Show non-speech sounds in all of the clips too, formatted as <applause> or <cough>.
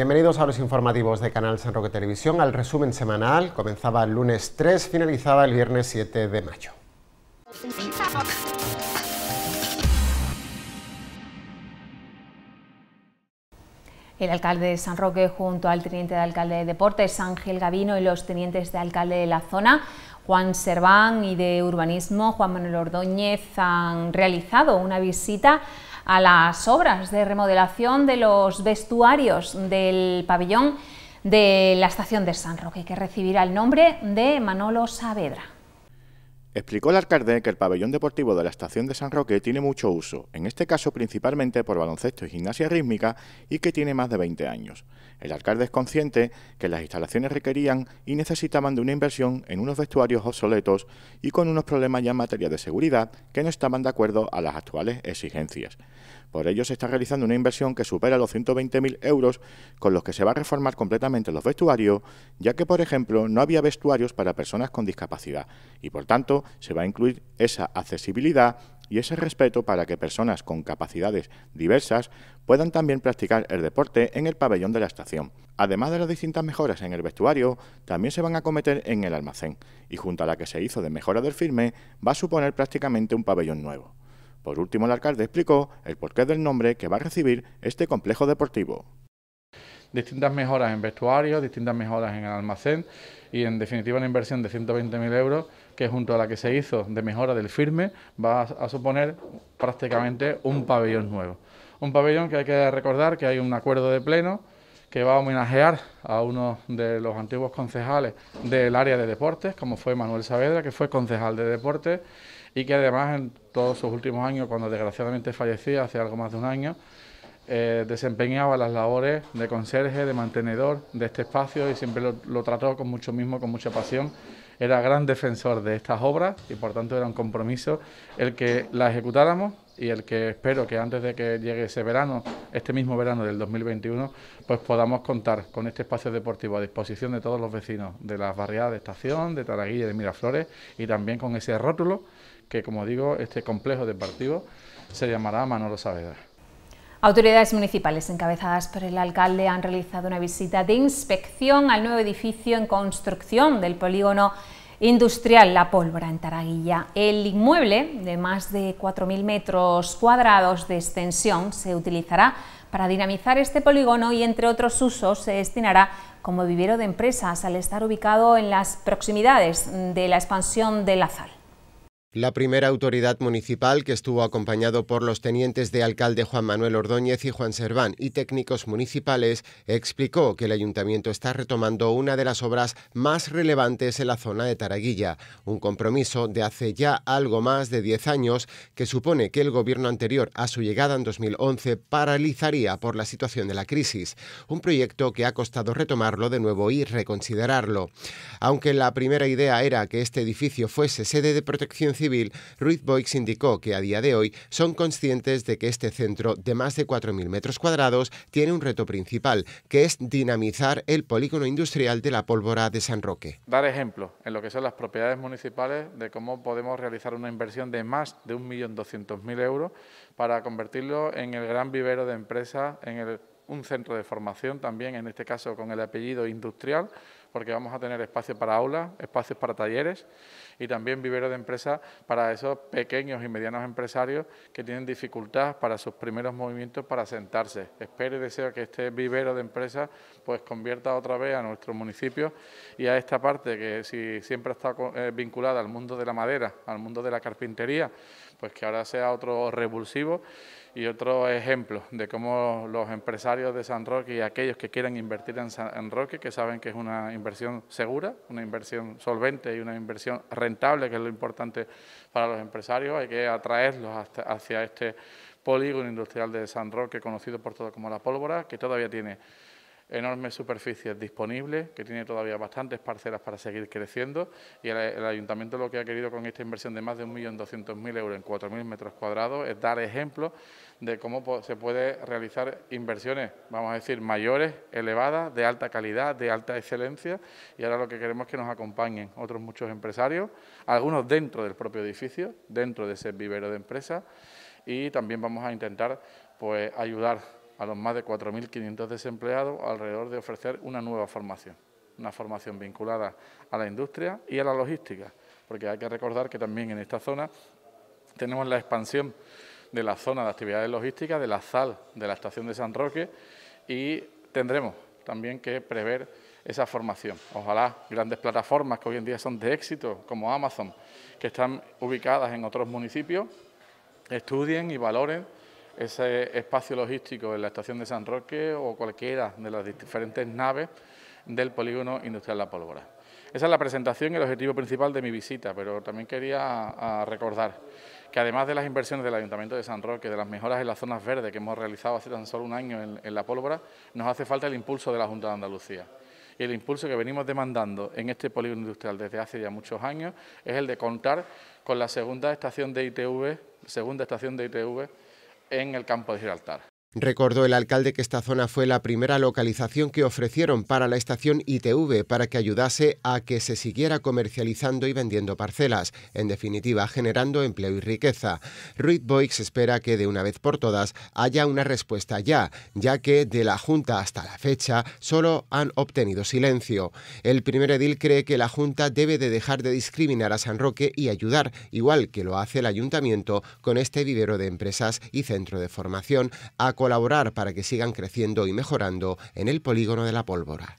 Bienvenidos a los informativos de Canal San Roque Televisión, al resumen semanal. Comenzaba el lunes 3, finalizaba el viernes 7 de mayo. El alcalde de San Roque junto al teniente de alcalde de Deportes, Ángel Gavino, y los tenientes de alcalde de la zona, Juan Serván y de Urbanismo, Juan Manuel Ordóñez, han realizado una visita a las obras de remodelación de los vestuarios del pabellón de la estación de San Roque, que recibirá el nombre de Manolo Saavedra. Explicó el alcalde que el pabellón deportivo de la estación de San Roque tiene mucho uso, en este caso principalmente por baloncesto y gimnasia rítmica, y que tiene más de 20 años. El alcalde es consciente que las instalaciones requerían y necesitaban de una inversión en unos vestuarios obsoletos y con unos problemas ya en materia de seguridad que no estaban de acuerdo a las actuales exigencias. Por ello se está realizando una inversión que supera los 120.000 euros con los que se va a reformar completamente los vestuarios, ya que, por ejemplo, no había vestuarios para personas con discapacidad y, por tanto, se va a incluir esa accesibilidad y ese respeto para que personas con capacidades diversas puedan también practicar el deporte en el pabellón de la estación. Además de las distintas mejoras en el vestuario, también se van a acometer en el almacén y junto a la que se hizo de mejora del firme va a suponer prácticamente un pabellón nuevo. Por último, el alcalde explicó el porqué del nombre que va a recibir este complejo deportivo. Distintas mejoras en vestuario, distintas mejoras en el almacén y en definitiva una inversión de 120.000 euros que junto a la que se hizo de mejora del firme va a suponer prácticamente un pabellón nuevo. Un pabellón que hay que recordar que hay un acuerdo de pleno que va a homenajear a uno de los antiguos concejales del área de deportes, como fue Manuel Saavedra, que fue concejal de deportes y que además en todos sus últimos años, cuando desgraciadamente fallecía hace algo más de un año, eh, desempeñaba las labores de conserje, de mantenedor de este espacio y siempre lo, lo trató con mucho mismo, con mucha pasión. Era gran defensor de estas obras y por tanto era un compromiso el que la ejecutáramos y el que espero que antes de que llegue ese verano, este mismo verano del 2021, pues podamos contar con este espacio deportivo a disposición de todos los vecinos de las barriadas de Estación, de Taraguilla y de Miraflores y también con ese rótulo que, como digo, este complejo deportivo se llamará Manolo Saavedra. Autoridades municipales encabezadas por el alcalde han realizado una visita de inspección al nuevo edificio en construcción del polígono industrial La Pólvora en Taraguilla. El inmueble de más de 4.000 metros cuadrados de extensión se utilizará para dinamizar este polígono y entre otros usos se destinará como vivero de empresas al estar ubicado en las proximidades de la expansión de la ZAL. La primera autoridad municipal, que estuvo acompañado por los tenientes de alcalde Juan Manuel Ordóñez y Juan Serván y técnicos municipales, explicó que el ayuntamiento está retomando una de las obras más relevantes en la zona de Taraguilla, un compromiso de hace ya algo más de 10 años que supone que el gobierno anterior a su llegada en 2011 paralizaría por la situación de la crisis, un proyecto que ha costado retomarlo de nuevo y reconsiderarlo. Aunque la primera idea era que este edificio fuese sede de protección Civil, Ruiz Boix indicó que a día de hoy son conscientes de que este centro de más de 4.000 metros cuadrados tiene un reto principal, que es dinamizar el polígono industrial de la pólvora de San Roque. Dar ejemplo en lo que son las propiedades municipales de cómo podemos realizar una inversión de más de 1.200.000 euros para convertirlo en el gran vivero de empresas, en un centro de formación también, en este caso con el apellido industrial, porque vamos a tener espacios para aulas, espacios para talleres y también vivero de empresa para esos pequeños y medianos empresarios que tienen dificultad para sus primeros movimientos para sentarse. Espero y deseo que este vivero de empresas pues convierta otra vez a nuestro municipio y a esta parte que si siempre ha estado eh, vinculada al mundo de la madera, al mundo de la carpintería, pues que ahora sea otro revulsivo y otro ejemplo de cómo los empresarios de San Roque y aquellos que quieren invertir en San Roque, que saben que es una inversión segura, una inversión solvente y una inversión rentable, que es lo importante para los empresarios, hay que atraerlos hacia este polígono industrial de San Roque, conocido por todo como la pólvora, que todavía tiene enormes superficies disponibles, que tiene todavía bastantes parcelas para seguir creciendo y el, ayuntamiento lo que ha querido con esta inversión de más de 1.200.000 euros en 4.000 metros cuadrados es dar ejemplos de cómo se puede realizar inversiones, vamos a decir, mayores, elevadas, de alta calidad, de alta excelencia y ahora lo que queremos es que nos acompañen otros muchos empresarios, algunos dentro del propio edificio, dentro de ese vivero de empresas y también vamos a intentar pues ayudar a los más de 4.500 desempleados alrededor de ofrecer una nueva formación, una formación vinculada a la industria y a la logística, porque hay que recordar que también en esta zona tenemos la expansión de la zona de actividades logísticas, de la sal, de la estación de San Roque, y tendremos también que prever esa formación. Ojalá grandes plataformas que hoy en día son de éxito, como Amazon, que están ubicadas en otros municipios, estudien y valoren ese espacio logístico en la estación de San Roque o cualquiera de las diferentes naves del polígono industrial La Pólvora. Esa es la presentación y el objetivo principal de mi visita, pero también quería recordar que además de las inversiones del Ayuntamiento de San Roque, de las mejoras en las zonas verdes que hemos realizado hace tan solo un año en, La Pólvora, nos hace falta el impulso de la Junta de Andalucía y el impulso que venimos demandando en este polígono industrial desde hace ya muchos años es el de contar con la segunda estación de ITV, segunda estación de ITV en el campo de Gibraltar. Recordó el alcalde que esta zona fue la primera localización que ofrecieron para la estación ITV para que ayudase a que se siguiera comercializando y vendiendo parcelas, en definitiva generando empleo y riqueza. Ruiz Boix espera que de una vez por todas haya una respuesta ya, ya que de la Junta hasta la fecha solo han obtenido silencio. El primer edil cree que la Junta debe de dejar de discriminar a San Roque y ayudar, igual que lo hace el ayuntamiento, con este vivero de empresas y centro de formación, a colaborar para que sigan creciendo y mejorando en el polígono de la pólvora.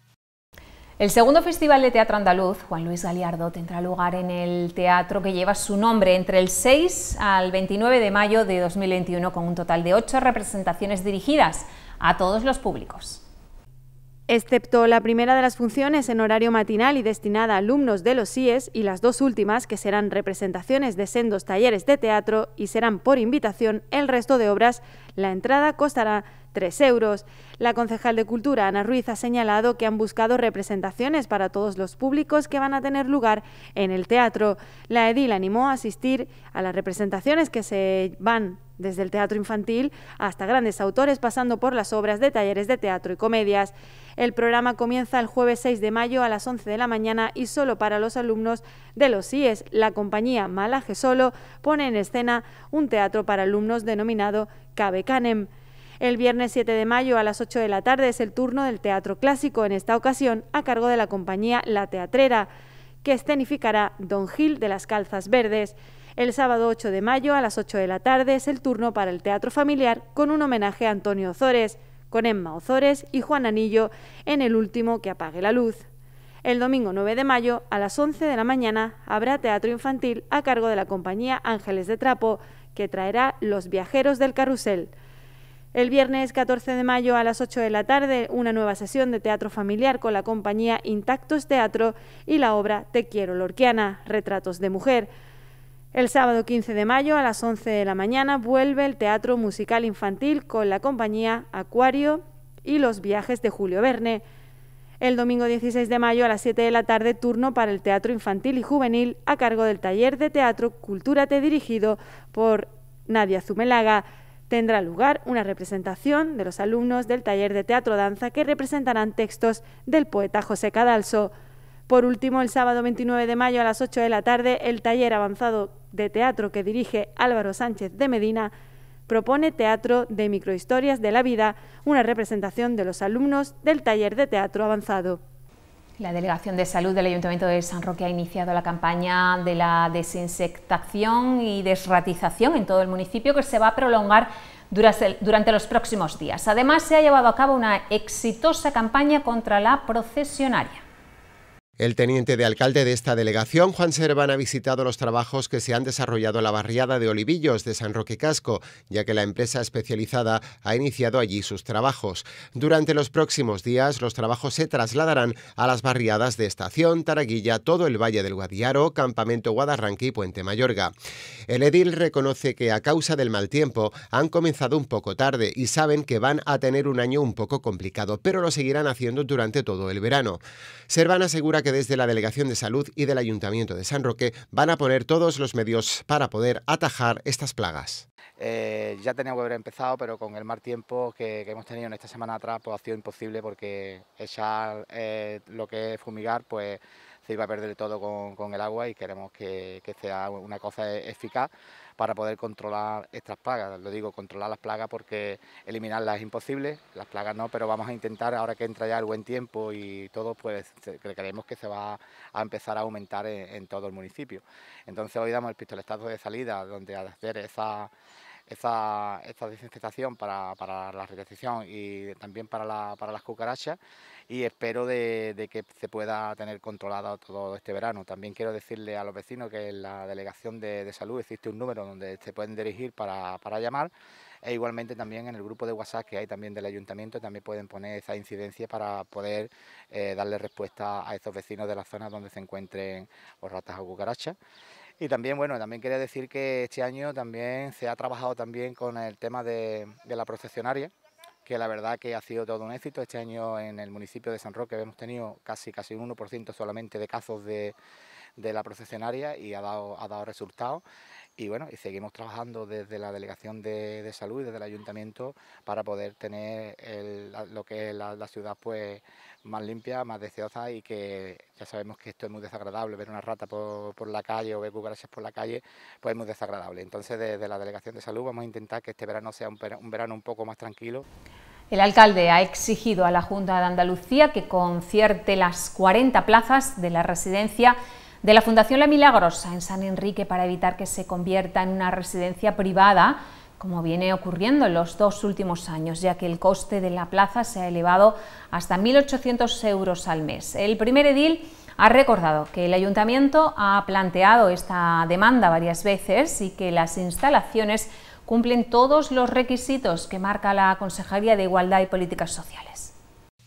El segundo Festival de Teatro Andaluz, Juan Luis Galiardo, tendrá lugar en el teatro que lleva su nombre entre el 6 al 29 de mayo de 2021 con un total de ocho representaciones dirigidas a todos los públicos excepto la primera de las funciones en horario matinal y destinada a alumnos de los IES y las dos últimas, que serán representaciones de sendos talleres de teatro y serán por invitación, el resto de obras, la entrada costará 3 euros. La concejal de Cultura, Ana Ruiz, ha señalado que han buscado representaciones para todos los públicos que van a tener lugar en el teatro. La edil animó a asistir a las representaciones que se van desde el teatro infantil hasta grandes autores, pasando por las obras de talleres de teatro y comedias. El programa comienza el jueves 6 de mayo a las 11 de la mañana y solo para los alumnos de los IES. La compañía Malaje Solo pone en escena un teatro para alumnos denominado Canem. El viernes 7 de mayo a las 8 de la tarde es el turno del teatro clásico, en esta ocasión a cargo de la compañía La Teatrera, que escenificará Don Gil de las Calzas Verdes. El sábado 8 de mayo a las 8 de la tarde es el turno para el Teatro Familiar con un homenaje a Antonio Ozores, con Emma Ozores y Juan Anillo en El último que apague la luz. El domingo 9 de mayo a las 11 de la mañana habrá teatro infantil a cargo de la compañía Ángeles de Trapo, que traerá Los viajeros del carrusel. El viernes 14 de mayo a las 8 de la tarde, una nueva sesión de teatro familiar con la compañía Intactos Teatro y la obra Te quiero Lorquiana, Retratos de Mujer. El sábado 15 de mayo a las 11 de la mañana vuelve el Teatro Musical Infantil con la compañía Acuario y los viajes de Julio Verne. El domingo 16 de mayo a las 7 de la tarde turno para el Teatro Infantil y Juvenil a cargo del taller de teatro Cultúrate dirigido por Nadia Zumelaga. Tendrá lugar una representación de los alumnos del taller de teatro danza que representarán textos del poeta José Cadalso. Por último, el sábado 29 de mayo a las 8 de la tarde, el taller avanzado de teatro que dirige Álvaro Sánchez de Medina propone teatro de microhistorias de la vida, una representación de los alumnos del taller de teatro avanzado. La Delegación de Salud del Ayuntamiento de San Roque ha iniciado la campaña de la desinsectación y desratización en todo el municipio que se va a prolongar durante los próximos días. Además, se ha llevado a cabo una exitosa campaña contra la procesionaria. El teniente de alcalde de esta delegación, Juan Serván, ha visitado los trabajos que se han desarrollado en la barriada de Olivillos de San Roque Casco, ya que la empresa especializada ha iniciado allí sus trabajos. Durante los próximos días, los trabajos se trasladarán a las barriadas de Estación, Taraguilla, todo el Valle del Guadiaro, Campamento Guadarranque y Puente Mayorga. El edil reconoce que a causa del mal tiempo han comenzado un poco tarde y saben que van a tener un año un poco complicado, pero lo seguirán haciendo durante todo el verano. Serván asegura que desde la Delegación de Salud y del Ayuntamiento de San Roque van a poner todos los medios para poder atajar estas plagas. Eh, ya teníamos que haber empezado, pero con el mal tiempo que, hemos tenido en esta semana atrás, pues ha sido imposible porque echar eh, lo que es fumigar, pues iba a perder todo con, el agua y queremos que, sea una cosa e, eficaz para poder controlar estas plagas. Lo digo, controlar las plagas porque eliminarlas es imposible, las plagas no, pero vamos a intentar, ahora que entra ya el buen tiempo y todo, pues creemos que se va a empezar a aumentar en, todo el municipio. Entonces hoy damos el pistoletazo de salida donde hacer esa esta, esta desinfectación para, la retención y también para, las cucarachas y espero de, que se pueda tener controlada todo este verano. También quiero decirle a los vecinos que en la Delegación de, Salud existe un número donde se pueden dirigir para, llamar e igualmente también en el grupo de WhatsApp que hay también del ayuntamiento también pueden poner esa incidencia para poder eh, darle respuesta a estos vecinos de la zona donde se encuentren los ratas o cucarachas. Y también, bueno, también quería decir que este año también se ha trabajado también con el tema de, la procesionaria, que la verdad que ha sido todo un éxito. Este año en el municipio de San Roque hemos tenido casi casi un 1% solamente de casos de, la procesionaria y ha dado, ha dado resultados. Y bueno, y seguimos trabajando desde la Delegación de, Salud y desde el Ayuntamiento para poder tener lo que es la, la ciudad pues más limpia, más deseosa y que ya sabemos que esto es muy desagradable, ver una rata por, la calle o ver cucarachas por la calle, pues es muy desagradable. Entonces desde la Delegación de Salud vamos a intentar que este verano sea un, un verano un poco más tranquilo. El alcalde ha exigido a la Junta de Andalucía que concierte las 40 plazas de la residencia de la Fundación La Milagrosa en San Enrique para evitar que se convierta en una residencia privada como viene ocurriendo en los dos últimos años, ya que el coste de la plaza se ha elevado hasta 1.800 euros al mes. El primer edil ha recordado que el ayuntamiento ha planteado esta demanda varias veces y que las instalaciones cumplen todos los requisitos que marca la Consejería de Igualdad y Políticas Sociales.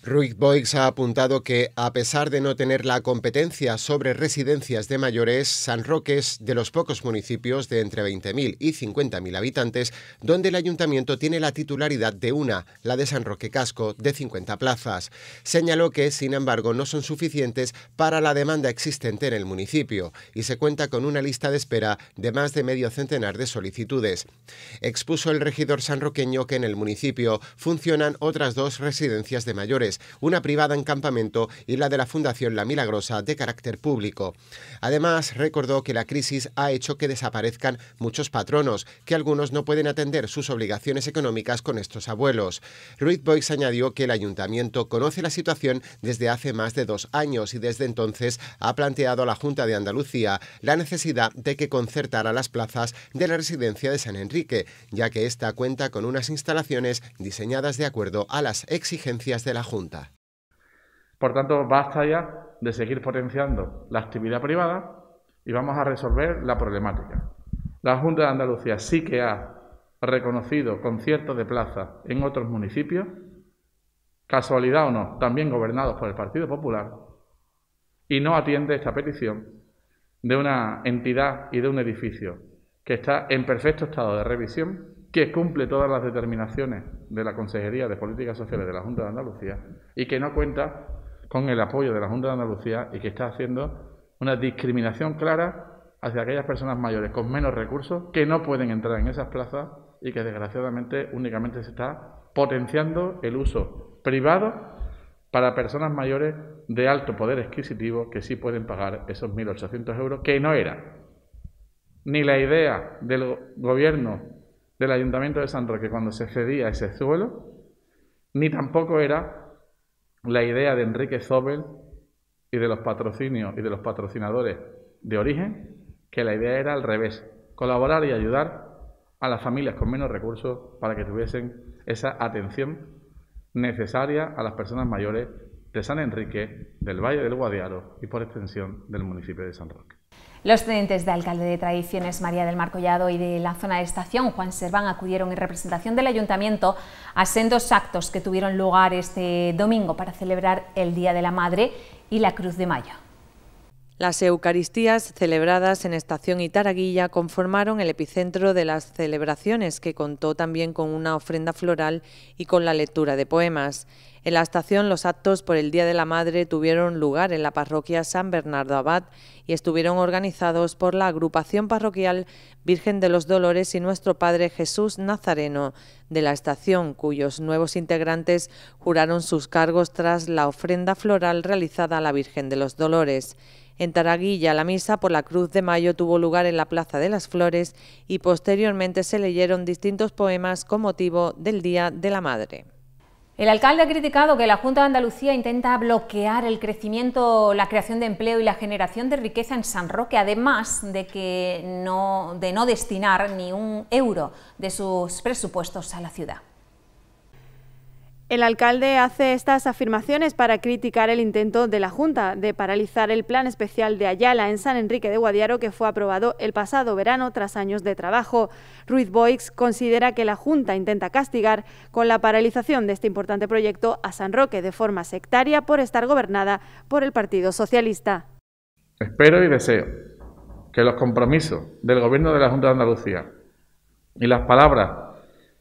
Ruiz Boix ha apuntado que, a pesar de no tener la competencia sobre residencias de mayores, San Roque es de los pocos municipios de entre 20.000 y 50.000 habitantes donde el ayuntamiento tiene la titularidad de una, la de San Roque Casco, de 50 plazas. Señaló que, sin embargo, no son suficientes para la demanda existente en el municipio y se cuenta con una lista de espera de más de medio centenar de solicitudes. Expuso el regidor sanroqueño que en el municipio funcionan otras dos residencias de mayores una privada en campamento y la de la Fundación La Milagrosa de carácter público. Además, recordó que la crisis ha hecho que desaparezcan muchos patronos, que algunos no pueden atender sus obligaciones económicas con estos abuelos. Ruiz Boix añadió que el ayuntamiento conoce la situación desde hace más de dos años y desde entonces ha planteado a la Junta de Andalucía la necesidad de que concertara las plazas de la residencia de San Enrique, ya que ésta cuenta con unas instalaciones diseñadas de acuerdo a las exigencias de la Junta. Por tanto, basta ya de seguir potenciando la actividad privada y vamos a resolver la problemática. La Junta de Andalucía sí que ha reconocido conciertos de plaza en otros municipios, casualidad o no, también gobernados por el Partido Popular, y no atiende esta petición de una entidad y de un edificio que está en perfecto estado de revisión que cumple todas las determinaciones de la Consejería de Políticas Sociales de la Junta de Andalucía y que no cuenta con el apoyo de la Junta de Andalucía y que está haciendo una discriminación clara hacia aquellas personas mayores con menos recursos que no pueden entrar en esas plazas y que desgraciadamente únicamente se está potenciando el uso privado para personas mayores de alto poder exquisitivo que sí pueden pagar esos 1.800 euros, que no era ni la idea del gobierno del Ayuntamiento de San Roque cuando se cedía ese suelo, ni tampoco era la idea de Enrique Zobel y de los patrocinios y de los patrocinadores de origen, que la idea era al revés, colaborar y ayudar a las familias con menos recursos para que tuviesen esa atención necesaria a las personas mayores de San Enrique, del Valle del Guadiaro y por extensión del municipio de San Roque. Los tenientes de alcalde de Tradiciones María del Mar Collado y de la zona de estación, Juan Serván, acudieron en representación del ayuntamiento a sendos actos que tuvieron lugar este domingo para celebrar el Día de la Madre y la Cruz de Mayo. Las Eucaristías celebradas en Estación Itaraguilla conformaron el epicentro de las celebraciones, que contó también con una ofrenda floral y con la lectura de poemas. En la estación los actos por el Día de la Madre tuvieron lugar en la parroquia San Bernardo Abad y estuvieron organizados por la agrupación parroquial Virgen de los Dolores y Nuestro Padre Jesús Nazareno de la estación, cuyos nuevos integrantes juraron sus cargos tras la ofrenda floral realizada a la Virgen de los Dolores. En Taraguilla, la misa por la Cruz de Mayo tuvo lugar en la Plaza de las Flores y posteriormente se leyeron distintos poemas con motivo del Día de la Madre. El alcalde ha criticado que la Junta de Andalucía intenta bloquear el crecimiento, la creación de empleo y la generación de riqueza en San Roque, además de, que de no destinar ni un euro de sus presupuestos a la ciudad. El alcalde hace estas afirmaciones para criticar el intento de la Junta de paralizar el plan especial de Ayala en San Enrique de Guadiaro que fue aprobado el pasado verano tras años de trabajo. Ruiz Boix considera que la Junta intenta castigar con la paralización de este importante proyecto a San Roque de forma sectaria por estar gobernada por el Partido Socialista. Espero y deseo que los compromisos del Gobierno de la Junta de Andalucía y las palabras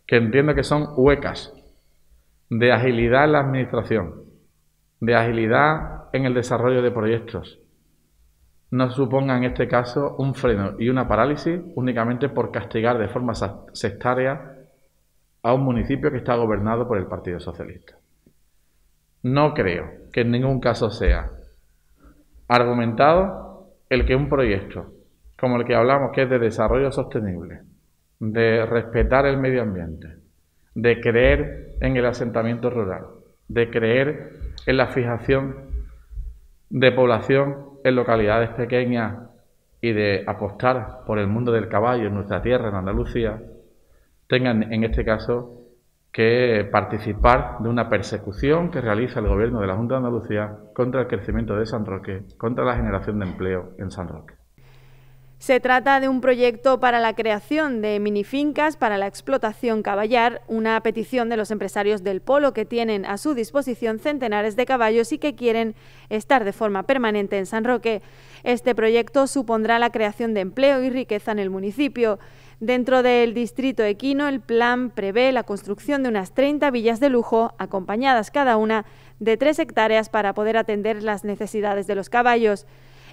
que entiendo que son huecas de agilidad en la administración, de agilidad en el desarrollo de proyectos, no suponga en este caso un freno y una parálisis únicamente por castigar de forma sectaria a un municipio que está gobernado por el Partido Socialista. No creo que en ningún caso sea argumentado el que un proyecto como el que hablamos, que es de desarrollo sostenible, de respetar el medio ambiente, de creer en el asentamiento rural, de creer en la fijación de población en localidades pequeñas y de apostar por el mundo del caballo en nuestra tierra, en Andalucía, tengan en este caso que participar de una persecución que realiza el gobierno de la Junta de Andalucía contra el crecimiento de San Roque, contra la generación de empleo en San Roque. Se trata de un proyecto para la creación de minifincas para la explotación caballar, una petición de los empresarios del polo que tienen a su disposición centenares de caballos y que quieren estar de forma permanente en San Roque. Este proyecto supondrá la creación de empleo y riqueza en el municipio. Dentro del distrito equino, el plan prevé la construcción de unas 30 villas de lujo, acompañadas cada una de tres hectáreas para poder atender las necesidades de los caballos.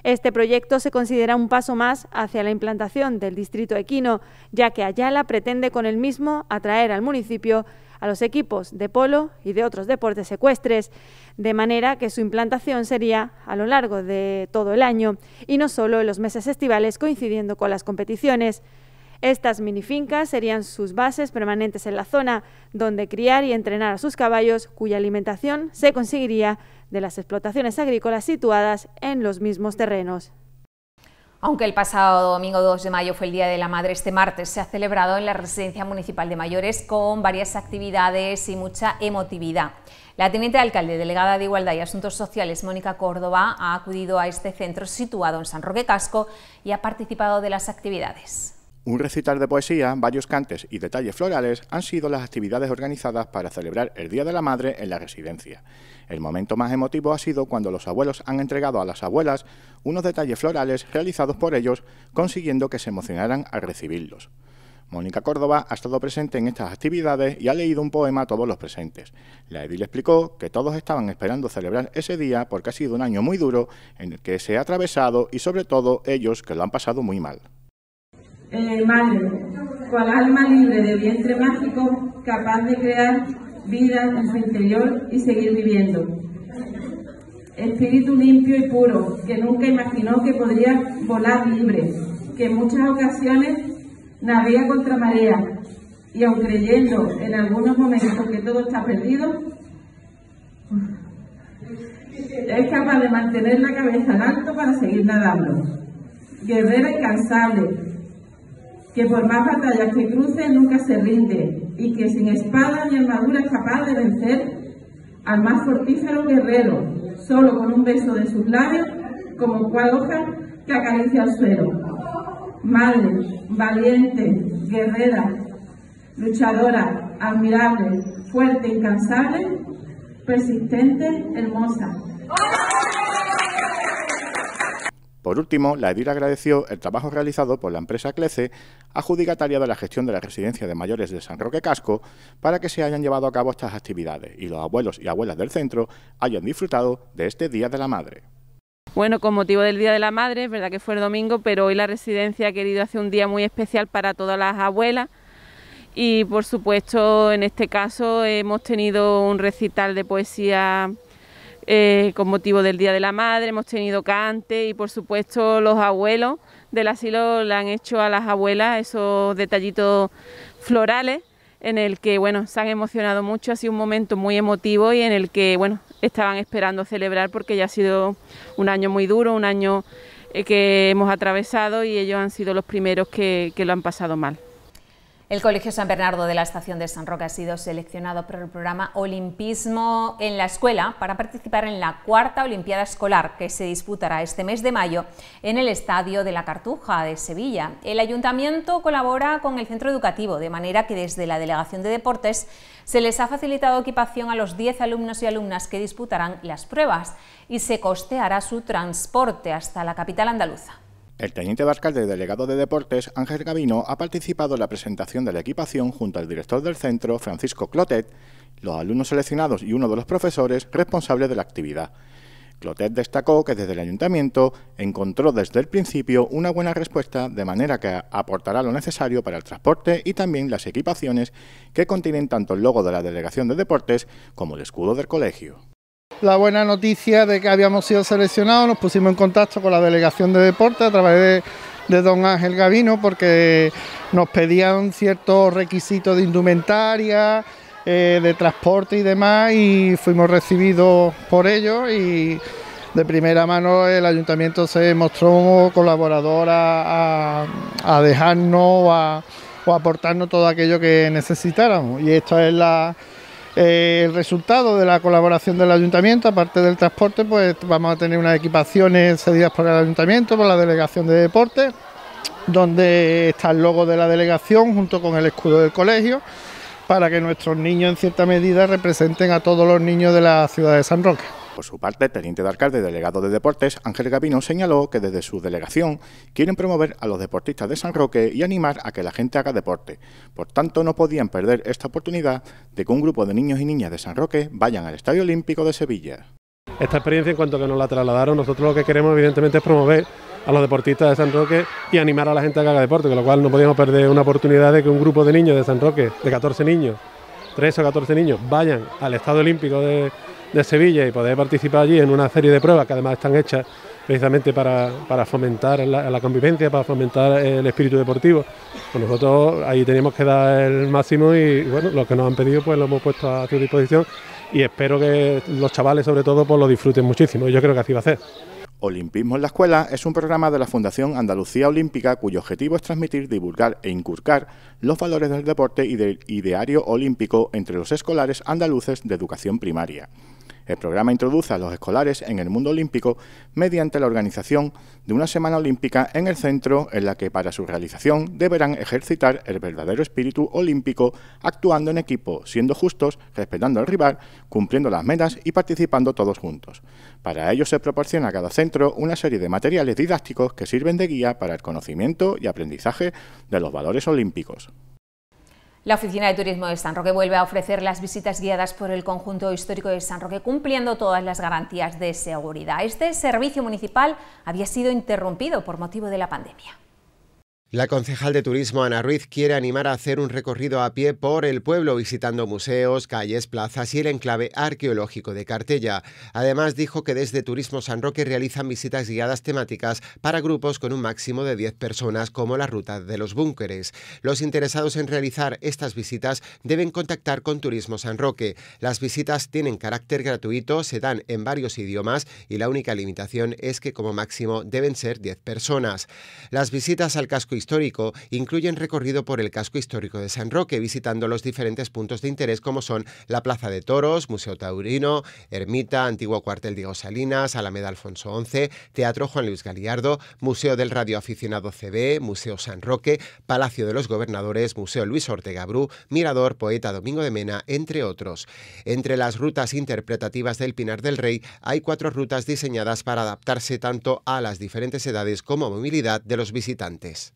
Este proyecto se considera un paso más hacia la implantación del distrito equino, ya que Ayala pretende con el mismo atraer al municipio a los equipos de polo y de otros deportes secuestres, de manera que su implantación sería a lo largo de todo el año y no solo en los meses estivales coincidiendo con las competiciones. Estas minifincas serían sus bases permanentes en la zona, donde criar y entrenar a sus caballos, cuya alimentación se conseguiría de las explotaciones agrícolas situadas en los mismos terrenos. Aunque el pasado domingo 2 de mayo fue el Día de la Madre, este martes se ha celebrado en la Residencia Municipal de Mayores con varias actividades y mucha emotividad. La teniente de alcalde, delegada de Igualdad y Asuntos Sociales, Mónica Córdoba, ha acudido a este centro situado en San Roque Casco y ha participado de las actividades. Un recital de poesía, varios cantes y detalles florales han sido las actividades organizadas para celebrar el Día de la Madre en la residencia. El momento más emotivo ha sido cuando los abuelos han entregado a las abuelas unos detalles florales realizados por ellos, consiguiendo que se emocionaran al recibirlos. Mónica Córdoba ha estado presente en estas actividades y ha leído un poema a todos los presentes. La edil explicó que todos estaban esperando celebrar ese día porque ha sido un año muy duro en el que se ha atravesado y sobre todo ellos que lo han pasado muy mal. Eh, Madre, cual alma libre de vientre mágico, capaz de crear vida en su interior y seguir viviendo. Espíritu limpio y puro, que nunca imaginó que podría volar libre, que en muchas ocasiones navega contra marea y aun creyendo en algunos momentos que todo está perdido, es capaz de mantener la cabeza en alto para seguir nadando. Guerrera incansable, que por más batallas que cruce nunca se rinde y que sin espada ni armadura es capaz de vencer al más fortífero guerrero, solo con un beso de sus labios, como cual hoja que acaricia al suelo. Madre, valiente, guerrera, luchadora, admirable, fuerte, incansable, persistente, hermosa. Por último, la edil agradeció el trabajo realizado por la empresa Clece, adjudicataria de la gestión de la residencia de mayores de San Roque Casco, para que se hayan llevado a cabo estas actividades y los abuelos y abuelas del centro hayan disfrutado de este Día de la Madre. Bueno, con motivo del Día de la Madre, es verdad que fue el domingo, pero hoy la residencia ha querido hacer un día muy especial para todas las abuelas y por supuesto en este caso hemos tenido un recital de poesía eh, con motivo del Día de la Madre, hemos tenido cante y por supuesto los abuelos del asilo le han hecho a las abuelas esos detallitos florales en el que bueno se han emocionado mucho, ha sido un momento muy emotivo y en el que bueno estaban esperando celebrar porque ya ha sido un año muy duro, un año eh, que hemos atravesado y ellos han sido los primeros que lo han pasado mal. El Colegio San Bernardo de la Estación de San Roque ha sido seleccionado por el programa Olimpismo en la Escuela para participar en la cuarta Olimpiada Escolar que se disputará este mes de mayo en el Estadio de la Cartuja de Sevilla. El Ayuntamiento colabora con el centro educativo, de manera que desde la Delegación de Deportes se les ha facilitado equipación a los 10 alumnos y alumnas que disputarán las pruebas y se costeará su transporte hasta la capital andaluza. El teniente de alcalde delegado de Deportes, Ángel Gavino, ha participado en la presentación de la equipación junto al director del centro, Francisco Clotet, los alumnos seleccionados y uno de los profesores responsables de la actividad. Clotet destacó que desde el ayuntamiento encontró desde el principio una buena respuesta de manera que aportará lo necesario para el transporte y también las equipaciones que contienen tanto el logo de la Delegación de Deportes como el escudo del colegio. La buena noticia de que habíamos sido seleccionados, nos pusimos en contacto con la delegación de deporte a través de, don Ángel Gavino porque nos pedían ciertos requisitos de indumentaria, eh, de transporte y demás y fuimos recibidos por ellos y de primera mano el ayuntamiento se mostró colaborador a, dejarnos o aportarnos todo aquello que necesitáramos y esto es la eh, el resultado de la colaboración del ayuntamiento, aparte del transporte, pues vamos a tener unas equipaciones cedidas por el ayuntamiento, por la delegación de deporte, donde está el logo de la delegación junto con el escudo del colegio, para que nuestros niños en cierta medida representen a todos los niños de la ciudad de San Roque. Por su parte, el teniente de alcalde y delegado de deportes, Ángel Gavino, señaló que desde su delegación quieren promover a los deportistas de San Roque y animar a que la gente haga deporte. Por tanto, no podían perder esta oportunidad de que un grupo de niños y niñas de San Roque vayan al Estadio Olímpico de Sevilla. Esta experiencia, en cuanto que nos la trasladaron, nosotros lo que queremos evidentemente es promover a los deportistas de San Roque y animar a la gente a que haga deporte, con lo cual no podíamos perder una oportunidad de que un grupo de niños de San Roque, de 14 niños, 3 o 14 niños, vayan al Estadio Olímpico de, de Sevilla y poder participar allí en una serie de pruebas que además están hechas precisamente para, fomentar la, convivencia, para fomentar el espíritu deportivo. Pues nosotros ahí tenemos que dar el máximo y bueno, lo que nos han pedido pues lo hemos puesto a su disposición y espero que los chavales sobre todo pues lo disfruten muchísimo yo creo que así va a ser. Olimpismo en la Escuela es un programa de la Fundación Andalucía Olímpica cuyo objetivo es transmitir, divulgar e inculcar los valores del deporte y del ideario olímpico entre los escolares andaluces de educación primaria. El programa introduce a los escolares en el mundo olímpico mediante la organización de una semana olímpica en el centro en la que para su realización deberán ejercitar el verdadero espíritu olímpico actuando en equipo, siendo justos, respetando al rival, cumpliendo las metas y participando todos juntos. Para ello se proporciona a cada centro una serie de materiales didácticos que sirven de guía para el conocimiento y aprendizaje de los valores olímpicos. La Oficina de Turismo de San Roque vuelve a ofrecer las visitas guiadas por el conjunto histórico de San Roque, cumpliendo todas las garantías de seguridad. Este servicio municipal había sido interrumpido por motivo de la pandemia. La concejal de turismo Ana Ruiz quiere animar a hacer un recorrido a pie por el pueblo visitando museos, calles, plazas y el enclave arqueológico de Cartella. Además dijo que desde Turismo San Roque realizan visitas guiadas temáticas para grupos con un máximo de 10 personas como la ruta de los búnkeres. Los interesados en realizar estas visitas deben contactar con Turismo San Roque. Las visitas tienen carácter gratuito, se dan en varios idiomas y la única limitación es que como máximo deben ser 10 personas. Las visitas al casco histórico incluyen recorrido por el casco histórico de San Roque, visitando los diferentes puntos de interés como son la Plaza de Toros, Museo Taurino, Ermita, Antiguo Cuartel Diego Salinas, Alameda Alfonso XI, Teatro Juan Luis Galiardo, Museo del Radio Aficionado CB, Museo San Roque, Palacio de los Gobernadores, Museo Luis Ortega Bru, Mirador, Poeta Domingo de Mena, entre otros. Entre las rutas interpretativas del Pinar del Rey hay cuatro rutas diseñadas para adaptarse tanto a las diferentes edades como movilidad de los visitantes.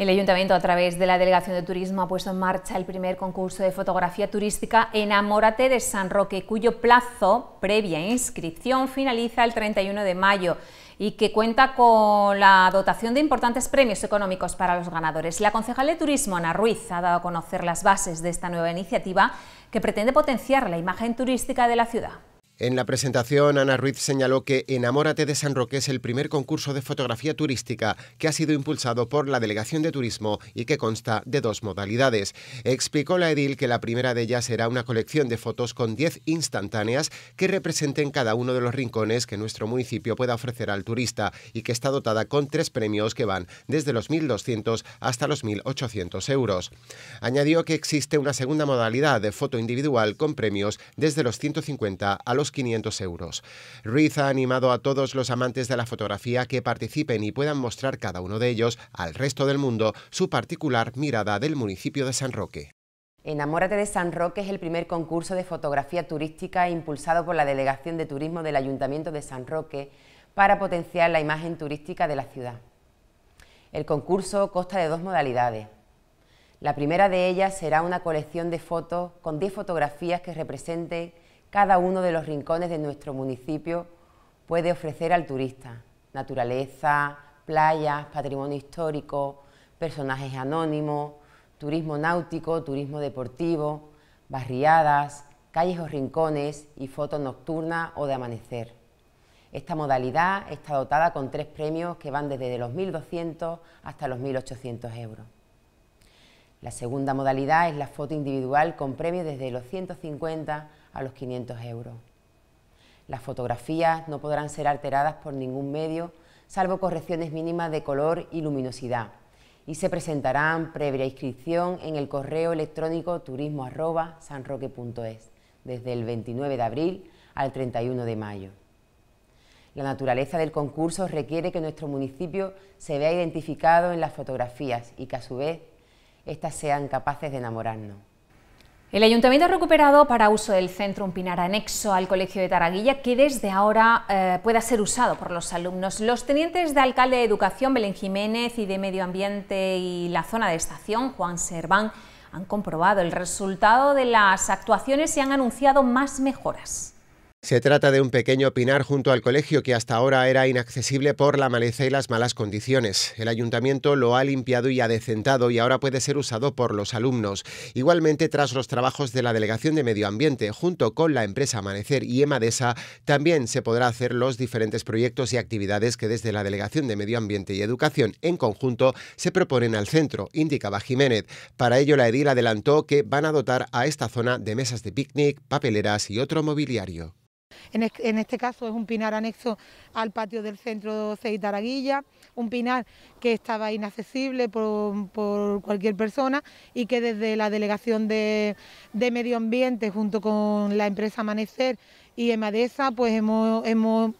El Ayuntamiento, a través de la Delegación de Turismo, ha puesto en marcha el primer concurso de fotografía turística Enamórate de San Roque, cuyo plazo previa inscripción finaliza el 31 de mayo y que cuenta con la dotación de importantes premios económicos para los ganadores. La concejal de Turismo, Ana Ruiz, ha dado a conocer las bases de esta nueva iniciativa que pretende potenciar la imagen turística de la ciudad. En la presentación, Ana Ruiz señaló que Enamórate de San Roque es el primer concurso de fotografía turística que ha sido impulsado por la Delegación de Turismo y que consta de dos modalidades. Explicó la edil que la primera de ellas será una colección de fotos con 10 instantáneas que representen cada uno de los rincones que nuestro municipio pueda ofrecer al turista y que está dotada con tres premios que van desde los 1.200 hasta los 1.800 euros. Añadió que existe una segunda modalidad de foto individual con premios desde los 150 a los 500 euros. Ruiz ha animado a todos los amantes de la fotografía que participen y puedan mostrar cada uno de ellos al resto del mundo su particular mirada del municipio de San Roque. Enamórate de San Roque es el primer concurso de fotografía turística impulsado por la Delegación de Turismo del Ayuntamiento de San Roque para potenciar la imagen turística de la ciudad. El concurso consta de dos modalidades. La primera de ellas será una colección de fotos con 10 fotografías que representen cada uno de los rincones de nuestro municipio puede ofrecer al turista. Naturaleza, playas, patrimonio histórico, personajes anónimos, turismo náutico, turismo deportivo, barriadas, calles o rincones y fotos nocturnas o de amanecer. Esta modalidad está dotada con tres premios que van desde los 1.200 hasta los 1.800 euros. La segunda modalidad es la foto individual con premios desde los 150 a los 500 euros. Las fotografías no podrán ser alteradas por ningún medio, salvo correcciones mínimas de color y luminosidad, y se presentarán previa inscripción en el correo electrónico turismo.sanroque.es desde el 29 de abril al 31 de mayo. La naturaleza del concurso requiere que nuestro municipio se vea identificado en las fotografías y que a su vez ...estas sean capaces de enamorarnos. El ayuntamiento ha recuperado para uso del centro un pinar anexo al Colegio de Taraguilla que desde ahora eh, pueda ser usado por los alumnos. Los tenientes de alcalde de Educación, Belén Jiménez, y de Medio Ambiente y la zona de estación, Juan Serván, han comprobado el resultado de las actuaciones y han anunciado más mejoras. Se trata de un pequeño pinar junto al colegio que hasta ahora era inaccesible por la maleza y las malas condiciones. El ayuntamiento lo ha limpiado y adecentado y ahora puede ser usado por los alumnos. Igualmente, tras los trabajos de la Delegación de Medio Ambiente, junto con la empresa Amanecer y Emadesa, también se podrá hacer los diferentes proyectos y actividades que desde la Delegación de Medio Ambiente y Educación en conjunto se proponen al centro, indicaba Jiménez. Para ello, la edil adelantó que van a dotar a esta zona de mesas de picnic, papeleras y otro mobiliario. En, este caso es un pinar anexo al patio del centro Taraguilla... un pinar que estaba inaccesible por, cualquier persona y que desde la Delegación de Medio Ambiente junto con la empresa Amanecer y en Madeza pues hemos, hemos,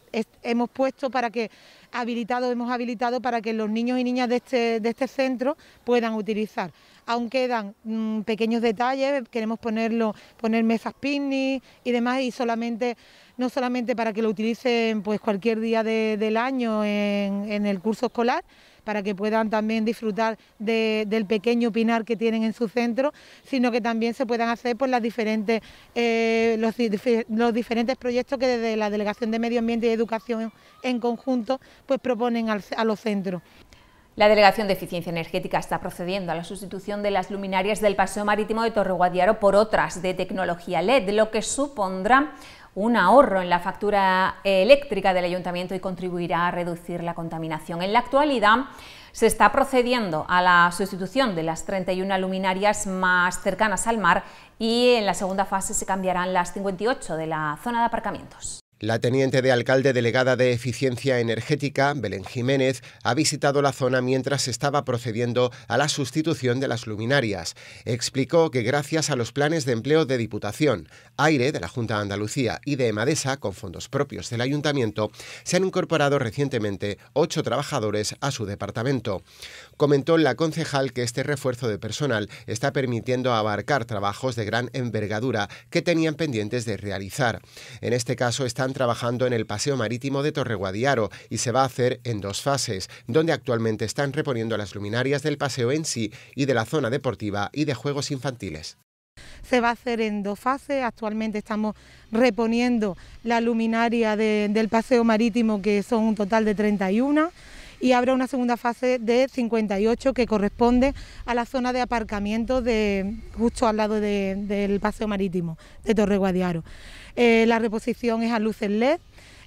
puesto para que habilitado, hemos habilitado para que los niños y niñas de este, este centro puedan utilizar. Aún quedan mm, pequeños detalles, queremos ponerlo, poner mesas picnic y demás, y solamente, no solamente para que lo utilicen pues cualquier día del año en el curso escolar, para que puedan también disfrutar del pequeño pinar que tienen en su centro, sino que también se puedan hacer por diferentes, eh, los, diferentes proyectos que desde la Delegación de Medio Ambiente y Educación en conjunto pues, proponen a los centros. La Delegación de Eficiencia Energética está procediendo a la sustitución de las luminarias del Paseo Marítimo de Torre Guadiaro por otras de tecnología LED, lo que supondrá un ahorro en la factura eh, eléctrica del ayuntamiento y contribuirá a reducir la contaminación. En la actualidad se está procediendo a la sustitución de las 31 luminarias más cercanas al mar y en la segunda fase se cambiarán las 58 de la zona de aparcamientos. La teniente de alcalde delegada de Eficiencia Energética, Belén Jiménez, ha visitado la zona mientras estaba procediendo a la sustitución de las luminarias. Explicó que gracias a los planes de empleo de Diputación AIRE, de la Junta de Andalucía y de EMADESA, con fondos propios del ayuntamiento, se han incorporado recientemente ocho trabajadores a su departamento. Comentó la concejal que este refuerzo de personal está permitiendo abarcar trabajos de gran envergadura que tenían pendientes de realizar. En este caso están trabajando en el Paseo Marítimo de Torreguadiaro y se va a hacer en dos fases, donde actualmente están reponiendo las luminarias del paseo en sí y de la zona deportiva y de juegos infantiles se va a hacer en dos fases. Actualmente estamos reponiendo la luminaria del paseo marítimo, que son un total de 31 y habrá una segunda fase de 58 que corresponde a la zona de aparcamiento de justo al lado del paseo marítimo de Torre Guadiaro. Eh, la reposición es a luces LED.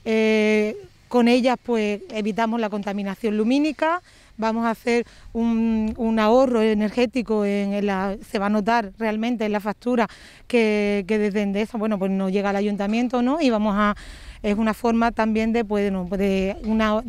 Eh, con ellas pues evitamos la contaminación lumínica, vamos a hacer un, ahorro energético, en, se va a notar realmente en la factura que, desde eso, bueno, pues nos llega al ayuntamiento, ¿no? Y vamos a es una forma también de, pues, pues de,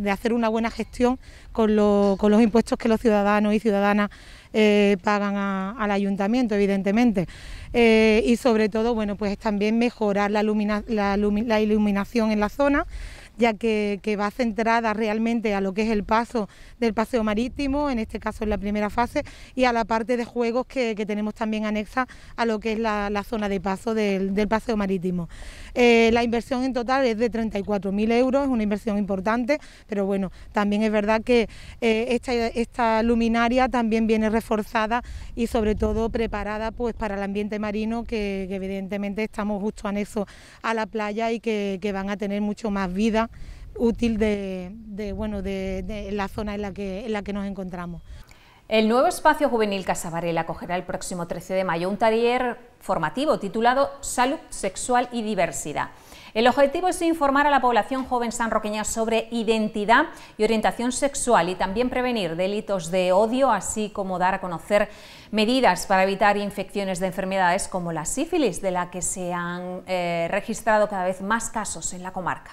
hacer una buena gestión con, los impuestos que los ciudadanos y ciudadanas eh, pagan al ayuntamiento, evidentemente. Eh, y sobre todo, bueno, pues también mejorar la iluminación en la zona ya que, va centrada realmente a lo que es el paso del paseo marítimo, en este caso en la primera fase, y a la parte de juegos que, tenemos también anexa a lo que es la, zona de paso del, paseo marítimo. Eh, la inversión en total es de 34.000 euros, es una inversión importante, pero bueno, también es verdad que eh, esta, luminaria también viene reforzada y sobre todo preparada pues para el ambiente marino que, evidentemente estamos justo anexo a la playa y que van a tener mucho más vida útil de, bueno, de, la zona en la que, nos encontramos. El nuevo espacio juvenil Casa Varela acogerá el próximo 13 de mayo un taller formativo titulado Salud Sexual y Diversidad. El objetivo es informar a la población joven sanroqueña sobre identidad y orientación sexual y también prevenir delitos de odio, así como dar a conocer medidas para evitar infecciones de enfermedades como la sífilis, de la que se han eh, registrado cada vez más casos en la comarca.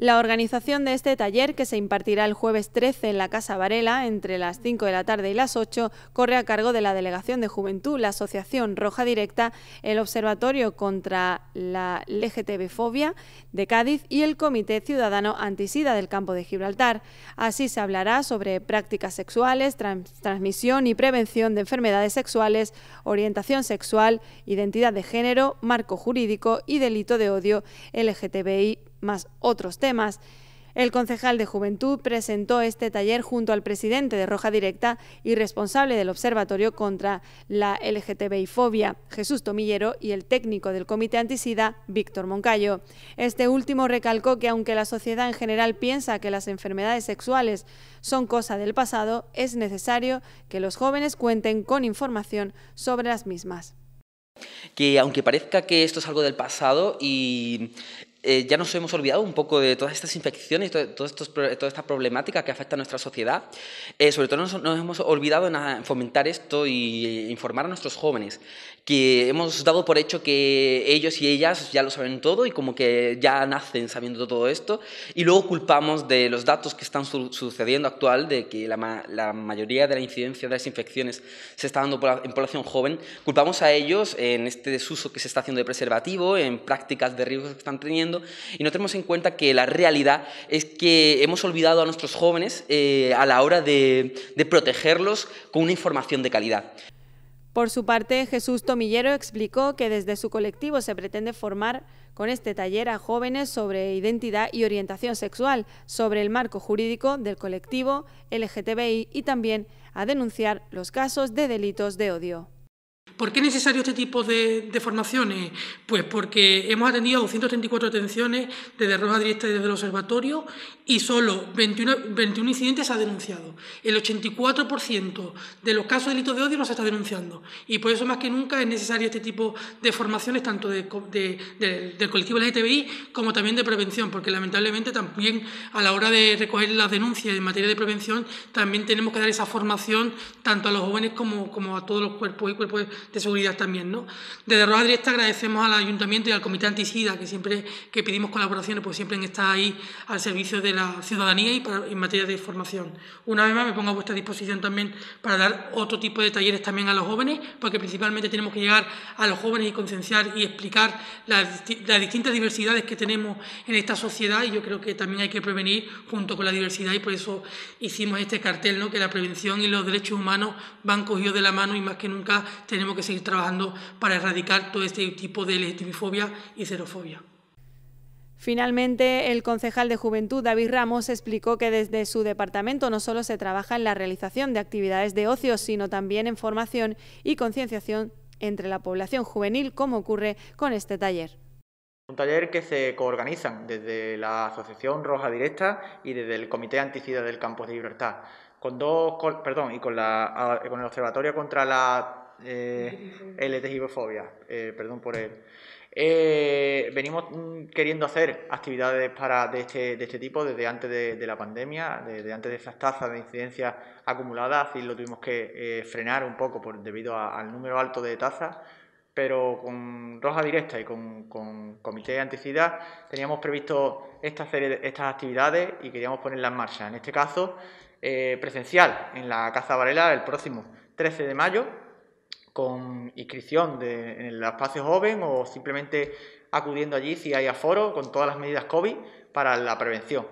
La organización de este taller, que se impartirá el jueves 13 en la Casa Varela, entre las 5 de la tarde y las 8, corre a cargo de la Delegación de Juventud, la Asociación Roja Directa, el Observatorio contra la LGTB-fobia de Cádiz y el Comité Ciudadano Antisida del Campo de Gibraltar. Así se hablará sobre prácticas sexuales, transmisión y prevención de enfermedades sexuales, orientación sexual, identidad de género, marco jurídico y delito de odio LGTBI más otros temas. El concejal de Juventud presentó este taller junto al presidente de Roja Directa y responsable del Observatorio contra la LGTBI-fobia, Jesús Tomillero, y el técnico del Comité Antisida, Víctor Moncayo. Este último recalcó que aunque la sociedad en general piensa que las enfermedades sexuales son cosa del pasado, es necesario que los jóvenes cuenten con información sobre las mismas que aunque parezca que esto es algo del pasado y eh, ya nos hemos olvidado un poco de todas estas infecciones, y todo estos, toda esta problemática que afecta a nuestra sociedad. Eh, sobre todo nos, nos, hemos olvidado en fomentar esto y eh, informar a nuestros jóvenes que hemos dado por hecho que ellos y ellas ya lo saben todo y como que ya nacen sabiendo todo esto y luego culpamos de los datos que están sucediendo actual, de que la, mayoría de la incidencia de las infecciones se está dando en población joven, culpamos a ellos en este desuso que se está haciendo de preservativo, en prácticas de riesgos que están teniendo y no tenemos en cuenta que la realidad es que hemos olvidado a nuestros jóvenes eh, a la hora de, de protegerlos con una información de calidad. Por su parte, Jesús Tomillero explicó que desde su colectivo se pretende formar con este taller a jóvenes sobre identidad y orientación sexual, sobre el marco jurídico del colectivo LGTBI y también a denunciar los casos de delitos de odio. ¿Por qué es necesario este tipo de, formaciones? Pues porque hemos atendido 234 atenciones desde Roja Directa y desde el observatorio y solo 21, 21 incidentes se ha denunciado. El 84% de los casos de delitos de odio no se está denunciando. Y por eso más que nunca es necesario este tipo de formaciones, tanto de, del colectivo LGTBI como también de prevención, porque lamentablemente también a la hora de recoger las denuncias en materia de prevención, también tenemos que dar esa formación tanto a los jóvenes como, como a todos los cuerpos y cuerpos de seguridad también. ¿no? Desde Roja Directa agradecemos al Ayuntamiento y al Comité Antisida, que siempre que pedimos colaboraciones, pues siempre está ahí al servicio de la ciudadanía y en materia de formación. Una vez más me pongo a vuestra disposición también para dar otro tipo de talleres también a los jóvenes, porque principalmente tenemos que llegar a los jóvenes y concienciar y explicar las, distintas diversidades que tenemos en esta sociedad y yo creo que también hay que prevenir junto con la diversidad y por eso hicimos este cartel, ¿no? que la prevención y los derechos humanos van cogidos de la mano y más que nunca tenemos que seguir trabajando para erradicar todo este tipo de legitimifobia y xerofobia. Finalmente, el concejal de Juventud, David Ramos, explicó que desde su departamento no solo se trabaja en la realización de actividades de ocio, sino también en formación y concienciación entre la población juvenil, como ocurre con este taller. Un taller que se coorganizan desde la Asociación Roja Directa y desde el Comité Anticida del Campo de Libertad, con dos, perdón, y ah, con el Observatorio contra la eh, eh, perdón por él. Eh, venimos mm, queriendo hacer actividades para, de, este, de este tipo desde antes de, la pandemia, desde antes de esas tasas de incidencias acumuladas, y lo tuvimos que eh, frenar un poco por, debido al número alto de tasas, pero con Roja Directa y con, Comité de Anticidad teníamos previsto esta serie, estas actividades y queríamos ponerlas en marcha. En este caso, eh, presencial en la Casa Varela el próximo 13 de mayo con inscripción de, en el espacio joven o simplemente acudiendo allí si hay aforo con todas las medidas COVID para la prevención.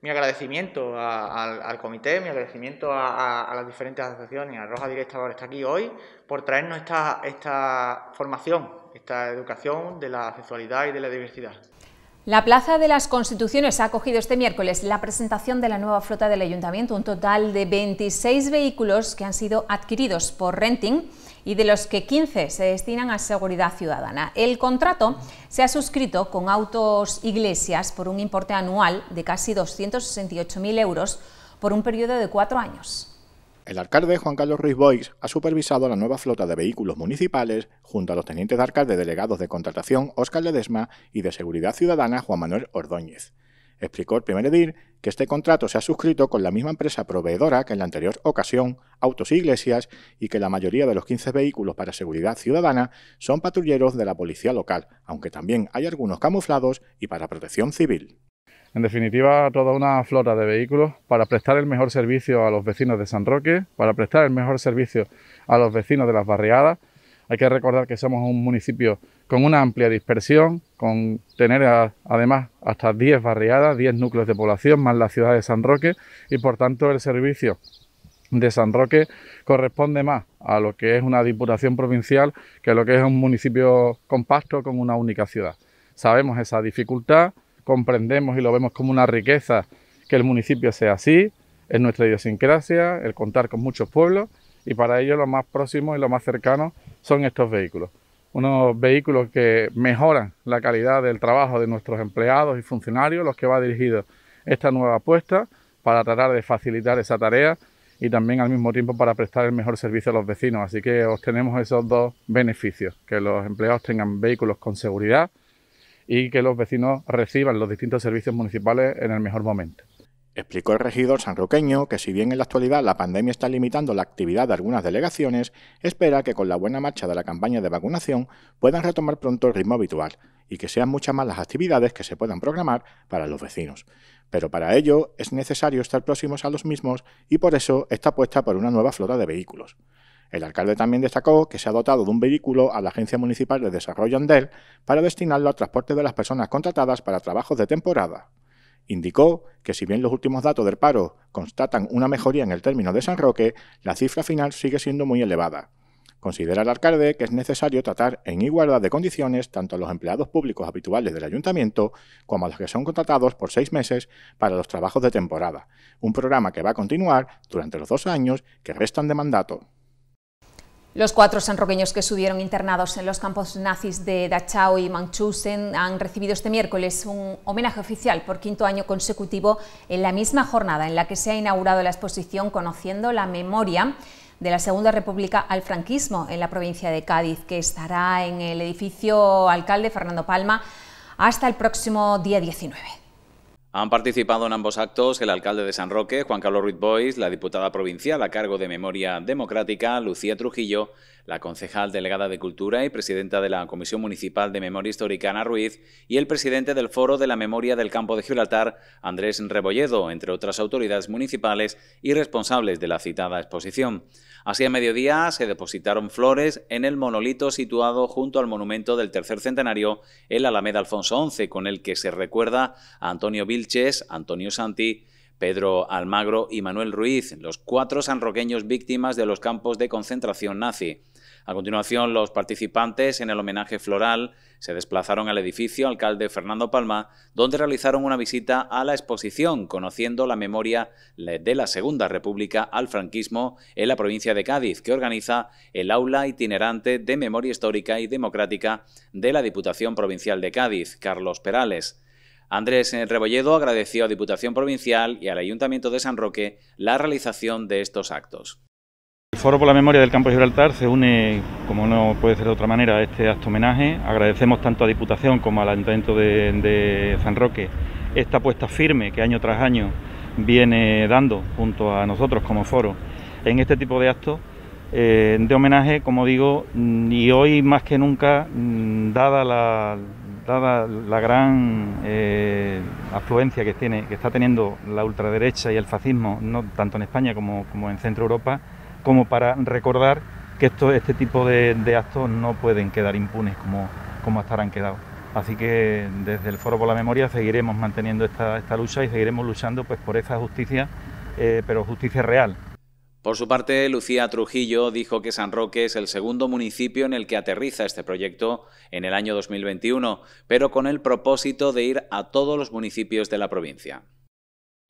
Mi agradecimiento al comité, mi agradecimiento a, las diferentes asociaciones, y a Roja Directa por está aquí hoy, por traernos esta formación, esta educación de la sexualidad y de la diversidad. La Plaza de las Constituciones ha acogido este miércoles la presentación de la nueva flota del Ayuntamiento, un total de 26 vehículos que han sido adquiridos por renting y de los que 15 se destinan a seguridad ciudadana. El contrato se ha suscrito con Autos Iglesias por un importe anual de casi 268.000 euros por un periodo de cuatro años. El alcalde Juan Carlos Ruiz Boix ha supervisado la nueva flota de vehículos municipales junto a los tenientes de alcalde delegados de contratación Óscar Ledesma y de seguridad ciudadana Juan Manuel Ordóñez. Explicó el primer edir que este contrato se ha suscrito con la misma empresa proveedora que en la anterior ocasión, Autos e Iglesias, y que la mayoría de los 15 vehículos para seguridad ciudadana son patrulleros de la policía local, aunque también hay algunos camuflados y para protección civil. En definitiva, toda una flota de vehículos para prestar el mejor servicio a los vecinos de San Roque, para prestar el mejor servicio a los vecinos de las barriadas. Hay que recordar que somos un municipio con una amplia dispersión, con tener además hasta 10 barriadas, 10 núcleos de población, más la ciudad de San Roque, y por tanto el servicio de San Roque corresponde más a lo que es una diputación provincial que a lo que es un municipio compacto con una única ciudad. Sabemos esa dificultad, comprendemos y lo vemos como una riqueza que el municipio sea así, es nuestra idiosincrasia, el contar con muchos pueblos y para ello lo más próximo y lo más cercano son estos vehículos. Unos vehículos que mejoran la calidad del trabajo de nuestros empleados y funcionarios, los que va dirigido esta nueva apuesta para tratar de facilitar esa tarea y también al mismo tiempo para prestar el mejor servicio a los vecinos. Así que obtenemos esos dos beneficios, que los empleados tengan vehículos con seguridad y que los vecinos reciban los distintos servicios municipales en el mejor momento. Explicó el regidor sanroqueño que si bien en la actualidad la pandemia está limitando la actividad de algunas delegaciones, espera que con la buena marcha de la campaña de vacunación puedan retomar pronto el ritmo habitual y que sean muchas más las actividades que se puedan programar para los vecinos. Pero para ello es necesario estar próximos a los mismos y por eso está puesta por una nueva flota de vehículos. El alcalde también destacó que se ha dotado de un vehículo a la Agencia Municipal de Desarrollo Andel para destinarlo al transporte de las personas contratadas para trabajos de temporada. Indicó que si bien los últimos datos del paro constatan una mejoría en el término de San Roque, la cifra final sigue siendo muy elevada. Considera el alcalde que es necesario tratar en igualdad de condiciones tanto a los empleados públicos habituales del ayuntamiento como a los que son contratados por seis meses para los trabajos de temporada, un programa que va a continuar durante los dos años que restan de mandato. Los cuatro sanroqueños que subieron internados en los campos nazis de Dachau y Manchusen han recibido este miércoles un homenaje oficial por quinto año consecutivo en la misma jornada en la que se ha inaugurado la exposición Conociendo la Memoria de la Segunda República al franquismo en la provincia de Cádiz, que estará en el edificio alcalde Fernando Palma hasta el próximo día 19. Han participado en ambos actos el alcalde de San Roque, Juan Carlos Ruiz Bois, la diputada provincial a cargo de Memoria Democrática, Lucía Trujillo, la concejal delegada de Cultura y presidenta de la Comisión Municipal de Memoria Histórica, Ana Ruiz, y el presidente del Foro de la Memoria del Campo de Gibraltar, Andrés Rebolledo, entre otras autoridades municipales y responsables de la citada exposición. Así a mediodía se depositaron flores en el monolito situado junto al monumento del tercer centenario el Alameda Alfonso XI, con el que se recuerda a Antonio Vilches, Antonio Santi, Pedro Almagro y Manuel Ruiz, los cuatro sanroqueños víctimas de los campos de concentración nazi. A continuación, los participantes en el homenaje floral se desplazaron al edificio alcalde Fernando Palma, donde realizaron una visita a la exposición conociendo la memoria de la Segunda República al franquismo en la provincia de Cádiz, que organiza el aula itinerante de memoria histórica y democrática de la Diputación Provincial de Cádiz, Carlos Perales. Andrés Rebolledo agradeció a Diputación Provincial y al Ayuntamiento de San Roque la realización de estos actos. El Foro por la Memoria del Campo de Gibraltar se une, como no puede ser de otra manera, a este acto homenaje. Agradecemos tanto a Diputación como al Ayuntamiento de, San Roque esta apuesta firme que año tras año viene dando junto a nosotros como foro en este tipo de actos eh, de homenaje, como digo, mm, y hoy más que nunca, mm, dada la, gran eh, afluencia que, está teniendo la ultraderecha y el fascismo, no tanto en España como, como en Centro Europa, como para recordar que este tipo de, actos no pueden quedar impunes como, como quedados. Así que desde el Foro por la Memoria seguiremos manteniendo esta, lucha y seguiremos luchando pues, por esa justicia, eh, pero justicia real, por su parte, Lucía Trujillo dijo que San Roque es el segundo municipio en el que aterriza este proyecto en el año 2021, pero con el propósito de ir a todos los municipios de la provincia.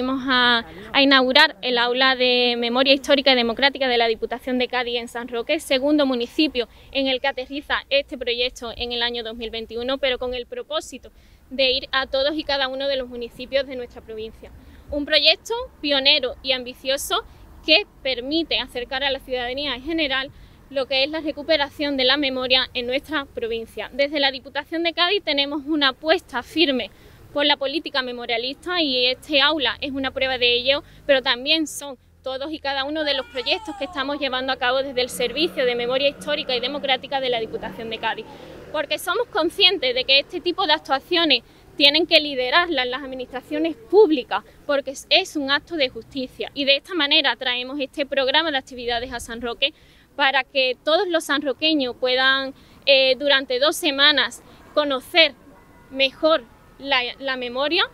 Vamos a, inaugurar el aula de memoria histórica y democrática de la Diputación de Cádiz en San Roque, segundo municipio en el que aterriza este proyecto en el año 2021, pero con el propósito de ir a todos y cada uno de los municipios de nuestra provincia. Un proyecto pionero y ambicioso que permite acercar a la ciudadanía en general lo que es la recuperación de la memoria en nuestra provincia. Desde la Diputación de Cádiz tenemos una apuesta firme por la política memorialista y este aula es una prueba de ello, pero también son todos y cada uno de los proyectos que estamos llevando a cabo desde el Servicio de Memoria Histórica y Democrática de la Diputación de Cádiz, porque somos conscientes de que este tipo de actuaciones tienen que liderarlas las administraciones públicas, porque es un acto de justicia. Y de esta manera traemos este programa de actividades a San Roque para que todos los sanroqueños puedan eh, durante dos semanas conocer mejor la, memoria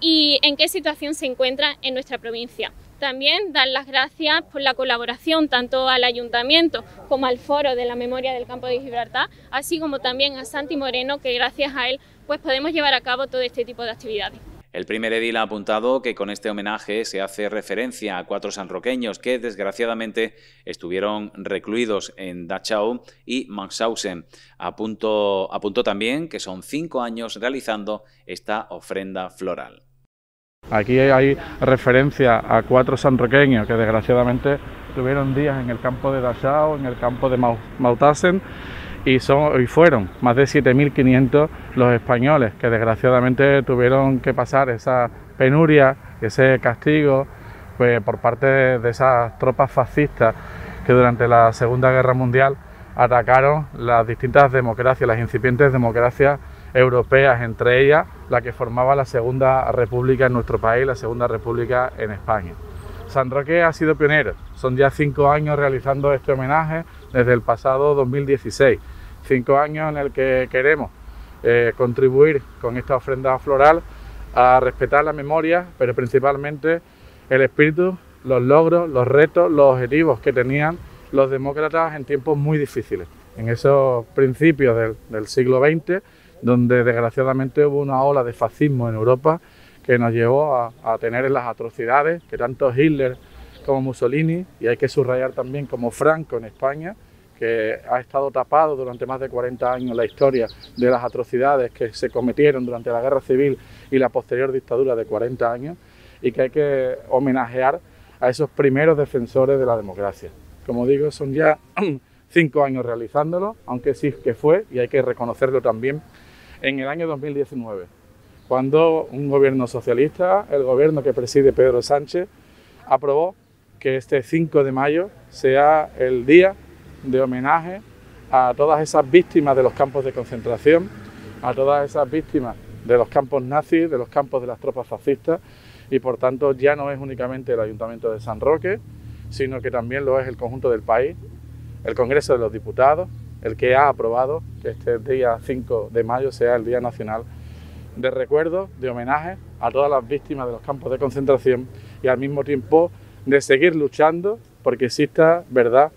y en qué situación se encuentra en nuestra provincia. También dar las gracias por la colaboración tanto al Ayuntamiento como al Foro de la Memoria del Campo de Gibraltar, así como también a Santi Moreno, que gracias a él pues podemos llevar a cabo todo este tipo de actividades. El primer edil ha apuntado que con este homenaje se hace referencia a cuatro sanroqueños que desgraciadamente estuvieron recluidos en Dachau y Mauthausen. Apuntó, también que son cinco años realizando esta ofrenda floral. Aquí hay referencia a cuatro sanroqueños que desgraciadamente tuvieron días en el campo de Dachau, en el campo de Mauthausen y, son, fueron más de 7.500 los españoles que desgraciadamente tuvieron que pasar esa penuria, ese castigo pues, por parte de esas tropas fascistas que durante la Segunda Guerra Mundial atacaron las distintas democracias, las incipientes democracias europeas, entre ellas la que formaba la Segunda República en nuestro país, la Segunda República en España. San Roque ha sido pionero, son ya cinco años realizando este homenaje desde el pasado 2016 cinco años en el que queremos eh, contribuir con esta ofrenda floral a respetar la memoria, pero principalmente el espíritu, los logros, los retos, los objetivos que tenían los demócratas en tiempos muy difíciles, en esos principios del, siglo XX, donde desgraciadamente hubo una ola de fascismo en Europa que nos llevó a tener las atrocidades que tanto Hitler como Mussolini, y hay que subrayar también como Franco en España, que ha estado tapado durante más de 40 años la historia de las atrocidades que se cometieron durante la guerra civil y la posterior dictadura de 40 años, y que hay que homenajear a esos primeros defensores de la democracia. Como digo, son ya <clears throat> cinco años realizándolo, aunque sí que fue, y hay que reconocerlo también, en el año 2019, cuando un gobierno socialista, el gobierno que preside Pedro Sánchez, aprobó que este 5 de mayo sea el día de homenaje a todas esas víctimas de los campos de concentración, a todas esas víctimas de los campos nazis, de los campos de las tropas fascistas, y por tanto ya no es únicamente el Ayuntamiento de San Roque, sino que también lo es el conjunto del país, el Congreso de los Diputados, el que ha aprobado que este día 5 de mayo sea el Día Nacional de Recuerdo, de homenaje a todas las víctimas de los campos de concentración y al mismo tiempo de seguir luchando porque exista verdad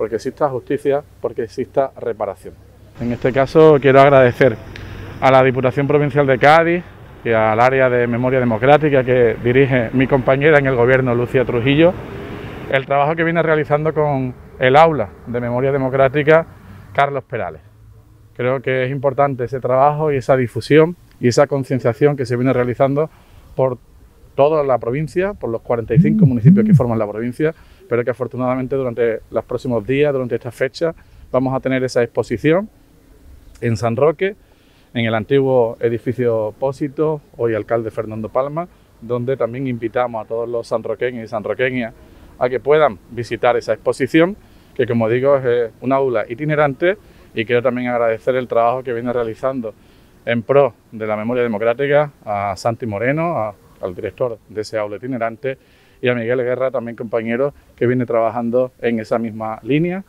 porque exista justicia, porque exista reparación. En este caso quiero agradecer a la Diputación Provincial de Cádiz y al área de memoria democrática que dirige mi compañera en el gobierno, Lucía Trujillo, el trabajo que viene realizando con el aula de memoria democrática, Carlos Perales. Creo que es importante ese trabajo y esa difusión y esa concienciación que se viene realizando por toda la provincia, por los 45 mm. municipios que forman la provincia, Espero que afortunadamente durante los próximos días, durante esta fecha, vamos a tener esa exposición en San Roque, en el antiguo edificio Pósito, hoy alcalde Fernando Palma, donde también invitamos a todos los sanroqueños y sanroqueñas a que puedan visitar esa exposición, que como digo es eh, una aula itinerante y quiero también agradecer el trabajo que viene realizando en pro de la memoria democrática a Santi Moreno, al director de ese aula itinerante y a Miguel Guerra, también compañero que viene trabajando en esa misma línea.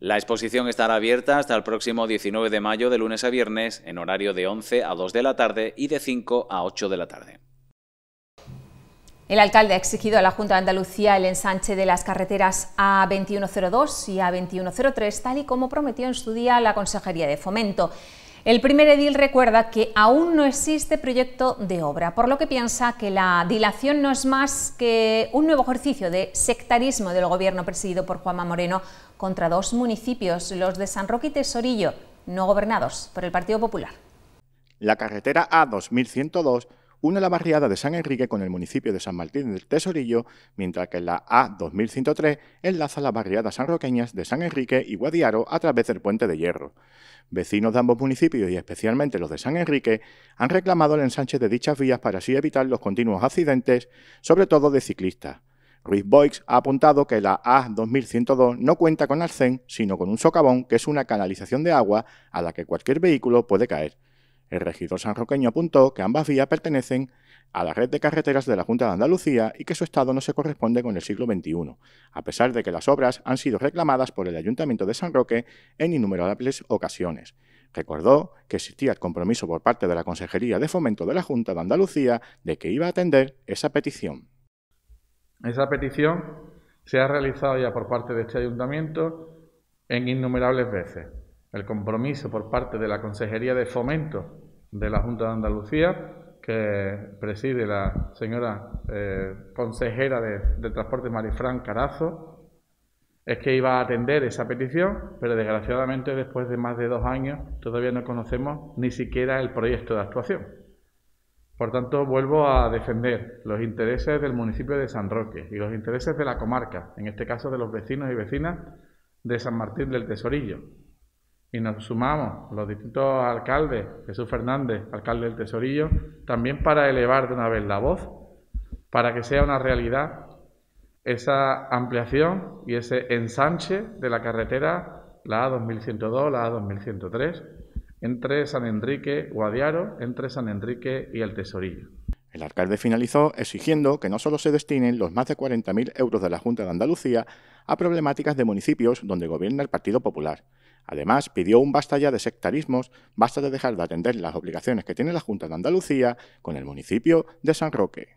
La exposición estará abierta hasta el próximo 19 de mayo de lunes a viernes en horario de 11 a 2 de la tarde y de 5 a 8 de la tarde. El alcalde ha exigido a la Junta de Andalucía el ensanche de las carreteras A2102 y A2103, tal y como prometió en su día la Consejería de Fomento. El primer edil recuerda que aún no existe proyecto de obra, por lo que piensa que la dilación no es más que un nuevo ejercicio de sectarismo del gobierno presidido por Juanma Moreno contra dos municipios, los de San Roque y Tesorillo, no gobernados por el Partido Popular. La carretera A2102 une la barriada de San Enrique con el municipio de San Martín del Tesorillo, mientras que la A2103 enlaza las barriadas sanroqueñas de San Enrique y Guadiaro a través del puente de hierro. Vecinos de ambos municipios y especialmente los de San Enrique han reclamado el ensanche de dichas vías para así evitar los continuos accidentes, sobre todo de ciclistas. Ruiz Boix ha apuntado que la A2102 no cuenta con arcén, sino con un socavón, que es una canalización de agua a la que cualquier vehículo puede caer. El regidor sanroqueño apuntó que ambas vías pertenecen a la red de carreteras de la Junta de Andalucía y que su estado no se corresponde con el siglo XXI, a pesar de que las obras han sido reclamadas por el Ayuntamiento de San Roque en innumerables ocasiones. Recordó que existía el compromiso por parte de la Consejería de Fomento de la Junta de Andalucía de que iba a atender esa petición. Esa petición se ha realizado ya por parte de este ayuntamiento en innumerables veces el compromiso por parte de la Consejería de Fomento de la Junta de Andalucía, que preside la señora eh, consejera de, de Transporte Marifran Carazo, es que iba a atender esa petición, pero desgraciadamente después de más de dos años todavía no conocemos ni siquiera el proyecto de actuación. Por tanto, vuelvo a defender los intereses del municipio de San Roque y los intereses de la comarca, en este caso de los vecinos y vecinas de San Martín del Tesorillo, y nos sumamos los distintos alcaldes, Jesús Fernández, alcalde del Tesorillo, también para elevar de una vez la voz, para que sea una realidad esa ampliación y ese ensanche de la carretera, la A2102, la A2103, entre San Enrique, Guadiaro, entre San Enrique y el Tesorillo. El alcalde finalizó exigiendo que no solo se destinen los más de 40.000 euros de la Junta de Andalucía a problemáticas de municipios donde gobierna el Partido Popular, Además, pidió un basta ya de sectarismos, basta de dejar de atender las obligaciones que tiene la Junta de Andalucía con el municipio de San Roque.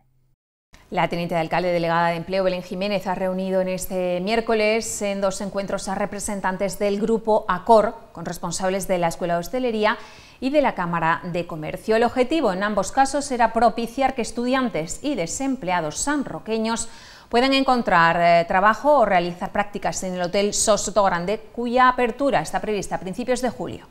La teniente de alcalde delegada de empleo, Belén Jiménez, ha reunido en este miércoles en dos encuentros a representantes del grupo ACOR, con responsables de la Escuela de Hostelería y de la Cámara de Comercio. El objetivo en ambos casos era propiciar que estudiantes y desempleados sanroqueños pueden encontrar eh, trabajo o realizar prácticas en el Hotel Sosoto Grande, cuya apertura está prevista a principios de julio.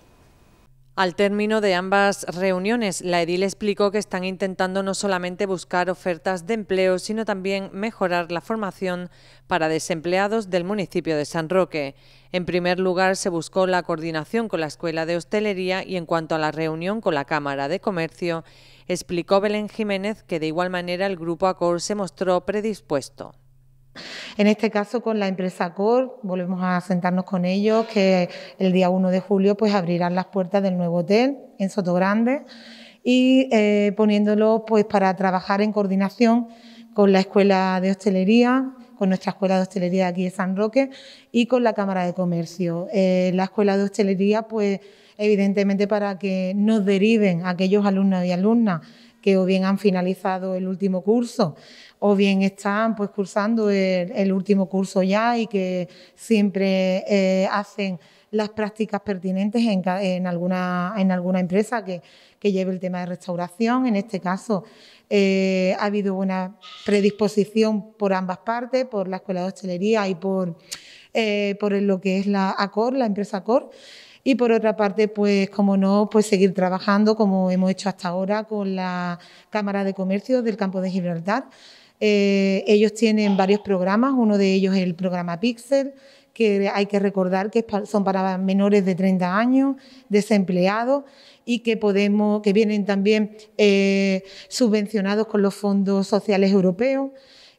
Al término de ambas reuniones, la edil explicó que están intentando no solamente buscar ofertas de empleo, sino también mejorar la formación para desempleados del municipio de San Roque. En primer lugar, se buscó la coordinación con la Escuela de Hostelería y en cuanto a la reunión con la Cámara de Comercio, explicó Belén Jiménez que de igual manera el grupo ACOR se mostró predispuesto. En este caso con la empresa Cor, volvemos a sentarnos con ellos, que el día 1 de julio pues abrirán las puertas del nuevo hotel en Soto Grande y eh, poniéndolo pues para trabajar en coordinación con la escuela de hostelería, con nuestra escuela de hostelería aquí de San Roque y con la Cámara de Comercio. Eh, la escuela de hostelería pues evidentemente para que nos deriven aquellos alumnos y alumnas que o bien han finalizado el último curso o bien están pues cursando el, último curso ya y que siempre eh, hacen las prácticas pertinentes en, alguna, en alguna empresa que, lleve el tema de restauración. En este caso, eh, ha habido buena predisposición por ambas partes, por la Escuela de Hostelería y por, eh, por lo que es la ACOR, la empresa ACOR. Y por otra parte, pues como no, pues seguir trabajando como hemos hecho hasta ahora con la Cámara de Comercio del Campo de Gibraltar eh, ellos tienen varios programas, uno de ellos es el programa Pixel, que hay que recordar que son para menores de 30 años, desempleados y que podemos, que vienen también eh, subvencionados con los fondos sociales europeos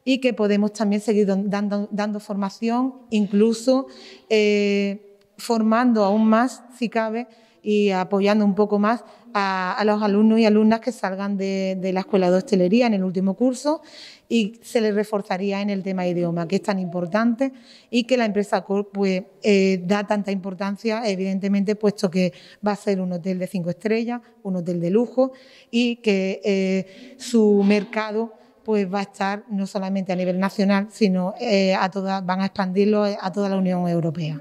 y que podemos también seguir dando, formación, incluso eh, formando aún más, si cabe, y apoyando un poco más a, los alumnos y alumnas que salgan de la Escuela de Hostelería en el último curso y se le reforzaría en el tema idioma, que es tan importante y que la empresa Corp pues, eh, da tanta importancia, evidentemente, puesto que va a ser un hotel de cinco estrellas, un hotel de lujo y que eh, su mercado pues va a estar no solamente a nivel nacional, sino eh, a toda, van a expandirlo a toda la Unión Europea.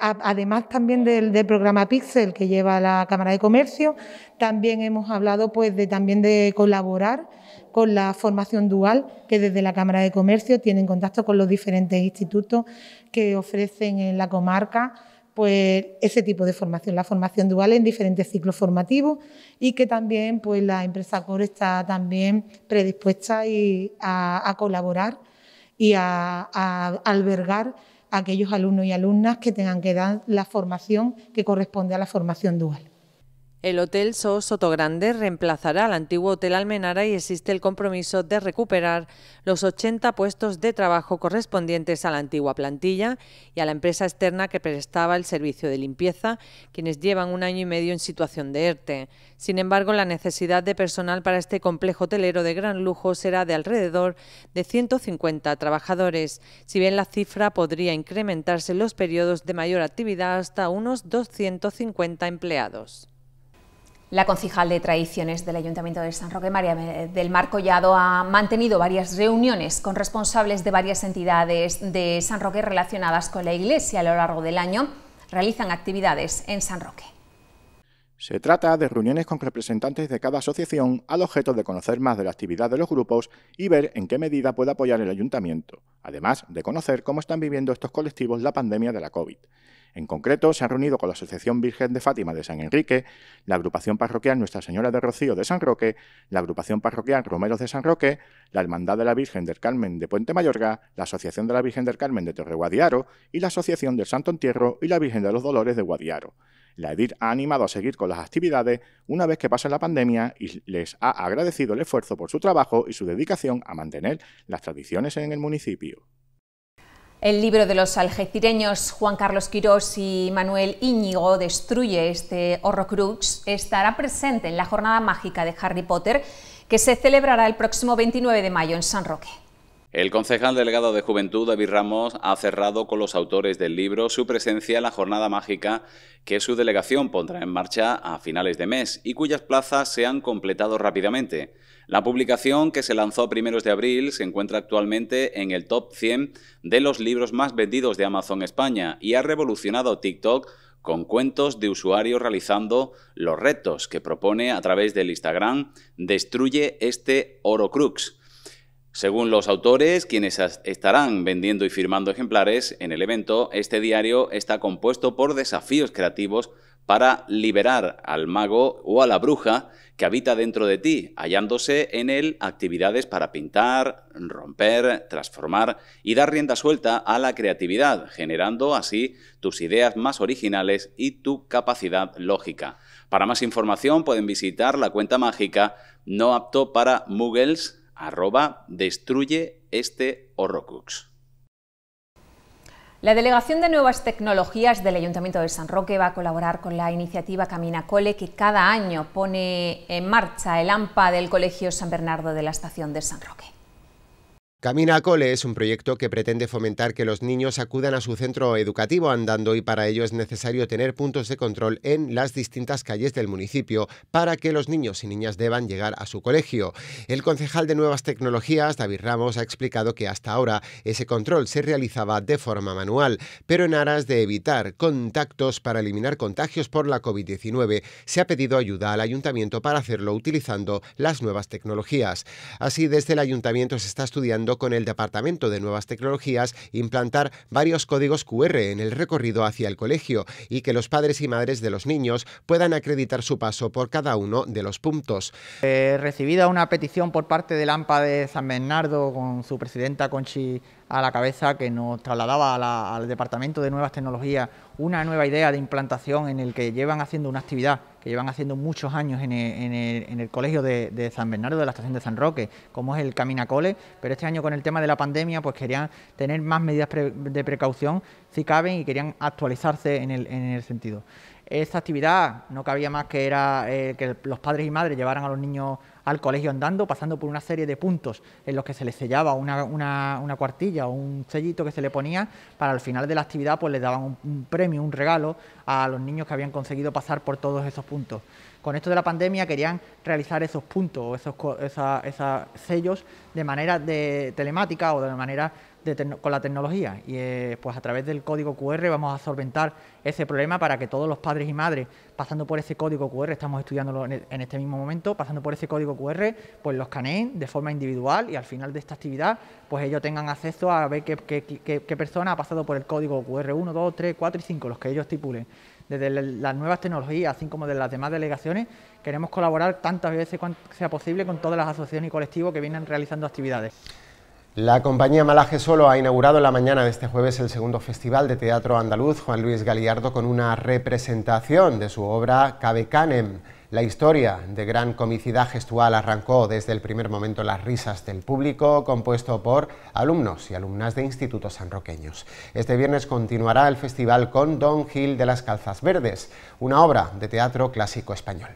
además también del, del, programa Pixel que lleva la Cámara de Comercio, también hemos hablado pues de también de colaborar con la formación dual que desde la Cámara de Comercio tienen contacto con los diferentes institutos que ofrecen en la comarca pues ese tipo de formación, la formación dual en diferentes ciclos formativos y que también pues la empresa Core está también predispuesta a, colaborar y a, a albergar a aquellos alumnos y alumnas que tengan que dar la formación que corresponde a la formación dual. El Hotel So Sotogrande reemplazará al antiguo Hotel Almenara y existe el compromiso de recuperar los 80 puestos de trabajo correspondientes a la antigua plantilla y a la empresa externa que prestaba el servicio de limpieza, quienes llevan un año y medio en situación de ERTE. Sin embargo, la necesidad de personal para este complejo hotelero de gran lujo será de alrededor de 150 trabajadores, si bien la cifra podría incrementarse en los periodos de mayor actividad hasta unos 250 empleados. La concejal de Tradiciones del Ayuntamiento de San Roque, María del Mar Collado, ha mantenido varias reuniones con responsables de varias entidades de San Roque relacionadas con la Iglesia a lo largo del año. Realizan actividades en San Roque. Se trata de reuniones con representantes de cada asociación al objeto de conocer más de la actividad de los grupos y ver en qué medida puede apoyar el ayuntamiento, además de conocer cómo están viviendo estos colectivos la pandemia de la COVID. En concreto, se han reunido con la Asociación Virgen de Fátima de San Enrique, la agrupación parroquial Nuestra Señora de Rocío de San Roque, la agrupación parroquial Romero de San Roque, la Hermandad de la Virgen del Carmen de Puente Mayorga, la Asociación de la Virgen del Carmen de Torreguadiaro y la Asociación del Santo Entierro y la Virgen de los Dolores de Guadiaro. La EDIR ha animado a seguir con las actividades una vez que pasa la pandemia y les ha agradecido el esfuerzo por su trabajo y su dedicación a mantener las tradiciones en el municipio. El libro de los algecireños Juan Carlos Quirós y Manuel Íñigo Destruye este Horrocrux estará presente en la jornada mágica de Harry Potter que se celebrará el próximo 29 de mayo en San Roque. El concejal delegado de Juventud, David Ramos, ha cerrado con los autores del libro su presencia en la jornada mágica que su delegación pondrá en marcha a finales de mes y cuyas plazas se han completado rápidamente. La publicación, que se lanzó a primeros de abril, se encuentra actualmente en el top 100 de los libros más vendidos de Amazon España y ha revolucionado TikTok con cuentos de usuarios realizando los retos que propone a través del Instagram Destruye este Oro Crux. Según los autores, quienes estarán vendiendo y firmando ejemplares en el evento, este diario está compuesto por desafíos creativos para liberar al mago o a la bruja que habita dentro de ti, hallándose en él actividades para pintar, romper, transformar y dar rienda suelta a la creatividad, generando así tus ideas más originales y tu capacidad lógica. Para más información pueden visitar la cuenta mágica no apto para muggles destruye este horrocrux. La Delegación de Nuevas Tecnologías del Ayuntamiento de San Roque va a colaborar con la iniciativa Camina Cole, que cada año pone en marcha el AMPA del Colegio San Bernardo de la Estación de San Roque. Camina a Cole es un proyecto que pretende fomentar que los niños acudan a su centro educativo andando y para ello es necesario tener puntos de control en las distintas calles del municipio para que los niños y niñas deban llegar a su colegio. El concejal de Nuevas Tecnologías, David Ramos, ha explicado que hasta ahora ese control se realizaba de forma manual, pero en aras de evitar contactos para eliminar contagios por la COVID-19, se ha pedido ayuda al ayuntamiento para hacerlo utilizando las nuevas tecnologías. Así, desde el ayuntamiento se está estudiando con el Departamento de Nuevas Tecnologías implantar varios códigos QR en el recorrido hacia el colegio y que los padres y madres de los niños puedan acreditar su paso por cada uno de los puntos. Recibida una petición por parte del AMPA de San Bernardo con su presidenta Conchi a la cabeza que nos trasladaba al Departamento de Nuevas Tecnologías una nueva idea de implantación en el que llevan haciendo una actividad que llevan haciendo muchos años en el, colegio de, San Bernardo, de la estación de San Roque, como es el Caminacole, pero este año con el tema de la pandemia pues querían tener más medidas de precaución si caben y querían actualizarse en el, sentido. Esta actividad no cabía más que era eh, que los padres y madres llevaran a los niños al colegio andando, pasando por una serie de puntos en los que se les sellaba una, cuartilla o un sellito que se le ponía para al final de la actividad pues les daban un, premio, un regalo a los niños que habían conseguido pasar por todos esos puntos con esto de la pandemia querían realizar esos puntos, ...o esos, esos sellos de manera de, telemática o de manera con la tecnología y eh, pues a través del código QR vamos a solventar ese problema para que todos los padres y madres pasando por ese código QR, estamos estudiándolo e, en, este mismo momento, pasando por ese código QR, pues los caneen de forma individual y al final de esta actividad pues ellos tengan acceso a ver qué, persona ha pasado por el código QR 1, 2, 3, 4 y 5, los que ellos estipulen desde las nuevas tecnologías, así como de las demás delegaciones, queremos colaborar tantas veces cuanto sea posible con todas las asociaciones y colectivos que vienen realizando actividades. La compañía Malaje Solo ha inaugurado en la mañana de este jueves el segundo Festival de Teatro Andaluz Juan Luis Galiardo con una representación de su obra Cabe Canem. La historia de gran comicidad gestual arrancó desde el primer momento las risas del público, compuesto por alumnos y alumnas de institutos sanroqueños. Este viernes continuará el festival con Don Gil de las Calzas Verdes, una obra de teatro clásico español.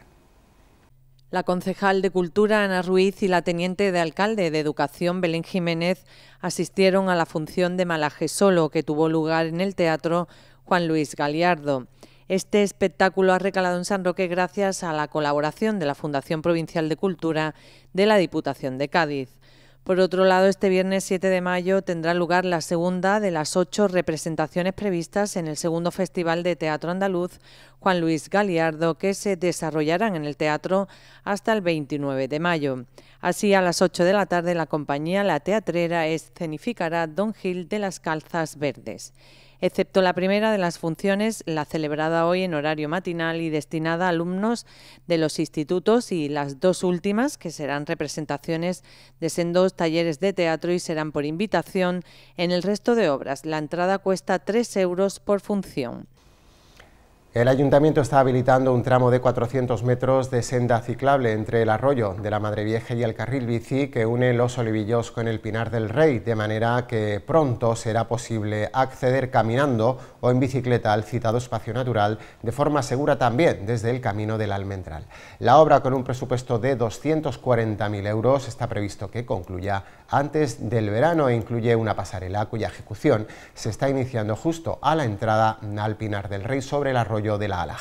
La concejal de Cultura, Ana Ruiz, y la teniente de alcalde de Educación, Belén Jiménez, asistieron a la función de Malaje Solo, que tuvo lugar en el Teatro Juan Luis Galiardo. Este espectáculo ha recalado en San Roque gracias a la colaboración de la Fundación Provincial de Cultura de la Diputación de Cádiz. Por otro lado, este viernes 7 de mayo tendrá lugar la segunda de las ocho representaciones previstas en el segundo Festival de Teatro Andaluz Juan Luis Galiardo, que se desarrollarán en el teatro hasta el 29 de mayo. Así, a las 8 de la tarde, la compañía La Teatrera escenificará Don Gil de las Calzas Verdes excepto la primera de las funciones, la celebrada hoy en horario matinal y destinada a alumnos de los institutos y las dos últimas, que serán representaciones de sendos talleres de teatro y serán por invitación en el resto de obras. La entrada cuesta 3 euros por función. El ayuntamiento está habilitando un tramo de 400 metros de senda ciclable entre el arroyo de la Madre Vieja y el carril bici que une los olivillos con el Pinar del Rey, de manera que pronto será posible acceder caminando o en bicicleta al citado espacio natural de forma segura también desde el camino del Almendral. La obra con un presupuesto de 240.000 euros está previsto que concluya antes del verano e incluye una pasarela cuya ejecución se está iniciando justo a la entrada al Pinar del Rey sobre el arroyo de la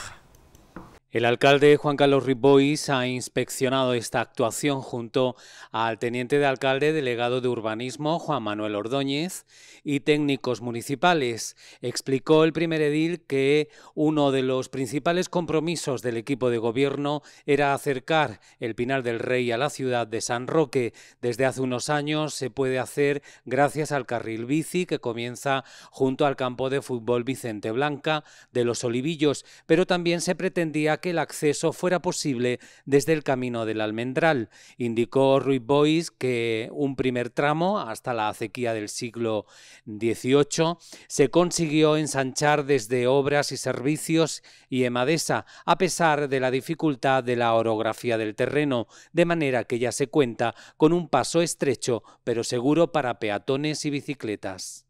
El alcalde Juan Carlos Ribois ha inspeccionado esta actuación junto a al teniente de alcalde delegado de urbanismo Juan Manuel Ordóñez y técnicos municipales. Explicó el primer edil que uno de los principales compromisos del equipo de gobierno era acercar el Pinar del Rey a la ciudad de San Roque. Desde hace unos años se puede hacer gracias al carril bici que comienza junto al campo de fútbol Vicente Blanca de los Olivillos, pero también se pretendía que el acceso fuera posible desde el camino del Almendral, indicó Ruiz Boys que un primer tramo, hasta la acequia del siglo XVIII, se consiguió ensanchar desde obras y servicios y Emadesa, a pesar de la dificultad de la orografía del terreno, de manera que ya se cuenta con un paso estrecho pero seguro para peatones y bicicletas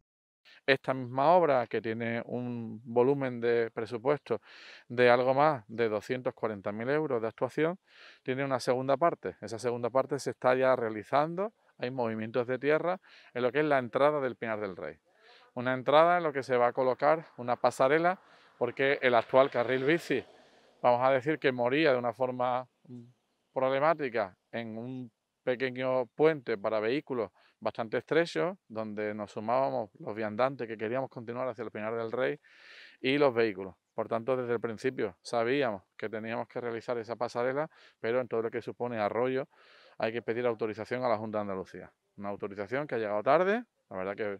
esta misma obra, que tiene un volumen de presupuesto de algo más de 240.000 euros de actuación, tiene una segunda parte. Esa segunda parte se está ya realizando, hay movimientos de tierra en lo que es la entrada del Pinar del Rey. Una entrada en lo que se va a colocar una pasarela, porque el actual carril bici, vamos a decir que moría de una forma mm, problemática en un pequeño puente para vehículos bastante estrecho, donde nos sumábamos los viandantes que queríamos continuar hacia el Pinar del Rey y los vehículos. Por tanto, desde el principio sabíamos que teníamos que realizar esa pasarela, pero en todo lo que supone arroyo hay que pedir autorización a la Junta de Andalucía. Una autorización que ha llegado tarde, la verdad que